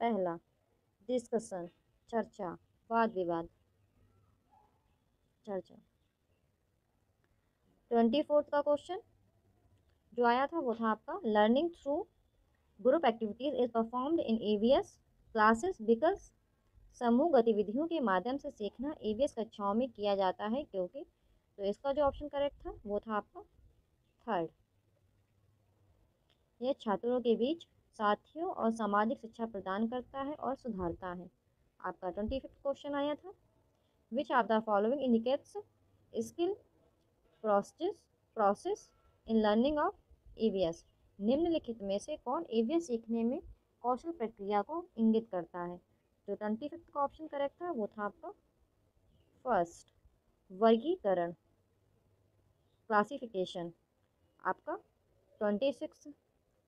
पहला डिस्कशन चर्चा वाद विवाद चर्चा ट्वेंटी फोर्थ का क्वेश्चन जो आया था वो था आपका learning through group activities is performed in AVS classes because समूह गतिविधियों के माध्यम से सीखना एवीएस कक्षाओं में किया जाता है क्योंकि तो इसका जो ऑप्शन करेक्ट था वो था आपका थर्ड यह छात्रों के बीच साथियों और सामाजिक शिक्षा प्रदान करता है और सुधारता है आपका ट्वेंटी फिफ्थ क्वेश्चन आया था which are the following indicates skill process process in learning of EVS निम्नलिखित में से कौन एवियस सीखने में कौशल प्रक्रिया को इंगित करता है जो ट्वेंटी फिफ्थ का ऑप्शन करेक्ट था वो था आपका फर्स्ट वर्गीकरण क्लासिफिकेशन आपका ट्वेंटी सिक्स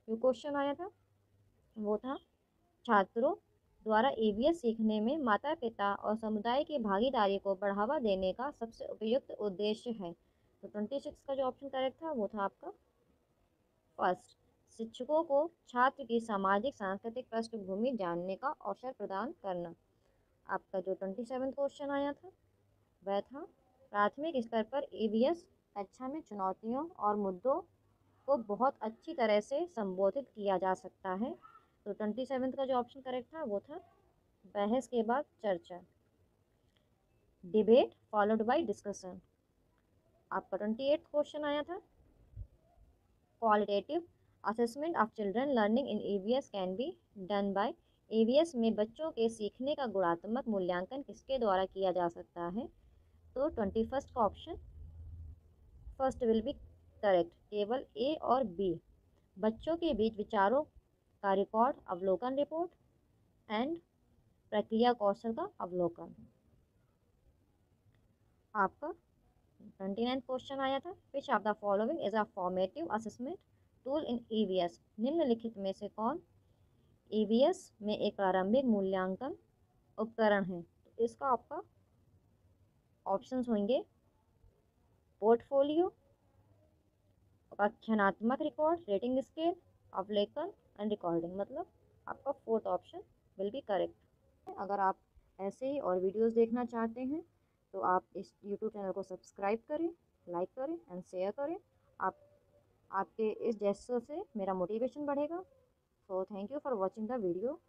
जो क्वेश्चन आया था वो था छात्रों द्वारा ए सीखने में माता पिता और समुदाय की भागीदारी को बढ़ावा देने का सबसे उपयुक्त उद्देश्य है तो ट्वेंटी सिक्स का जो ऑप्शन करेक्ट था वो था आपका फर्स्ट शिक्षकों को छात्र की सामाजिक सांस्कृतिक पृष्ठभूमि जानने का अवसर प्रदान करना आपका जो ट्वेंटी सेवन क्वेश्चन आया था वह था प्राथमिक स्तर पर एवीएस कक्षा में चुनौतियों और मुद्दों को बहुत अच्छी तरह से संबोधित किया जा सकता है तो ट्वेंटी सेवन का जो ऑप्शन करेक्ट था वो था बहस के बाद चर्चा डिबेट फॉलोड बाई डिस्कशन आपका ट्वेंटी एट क्वेश्चन आया था qualitative assessment of children learning in AVS can be done by AVS में बच्चों के सीखने का गुणात्मक मूल्यांकन किसके द्वारा किया जा सकता है तो ट्वेंटी फर्स्ट का option first will be correct केवल ए और बी बच्चों के बीच विचारों का रिकॉर्ड अवलोकन रिपोर्ट एंड प्रक्रिया कौशल का अवलोकन आपका ट्वेंटी नाइन्थ क्वेश्चन आया था which of the following is a formative assessment tool in EVS निम्नलिखित में से कौन ईवीएस e में एक प्रारंभिक मूल्यांकन उपकरण है तो इसका आपका ऑप्शन होंगे पोर्टफोलियो आख्यानात्मक रिकॉर्ड रेटिंग स्केल अवलेखन एंड रिकॉर्डिंग मतलब आपका fourth option will be correct अगर आप ऐसे ही और वीडियोस देखना चाहते हैं तो आप इस यूट्यूब चैनल को सब्सक्राइब करें लाइक करें एंड शेयर करें आप आपके इस जेस्चर से मेरा मोटिवेशन बढ़ेगा so thank you for watching the video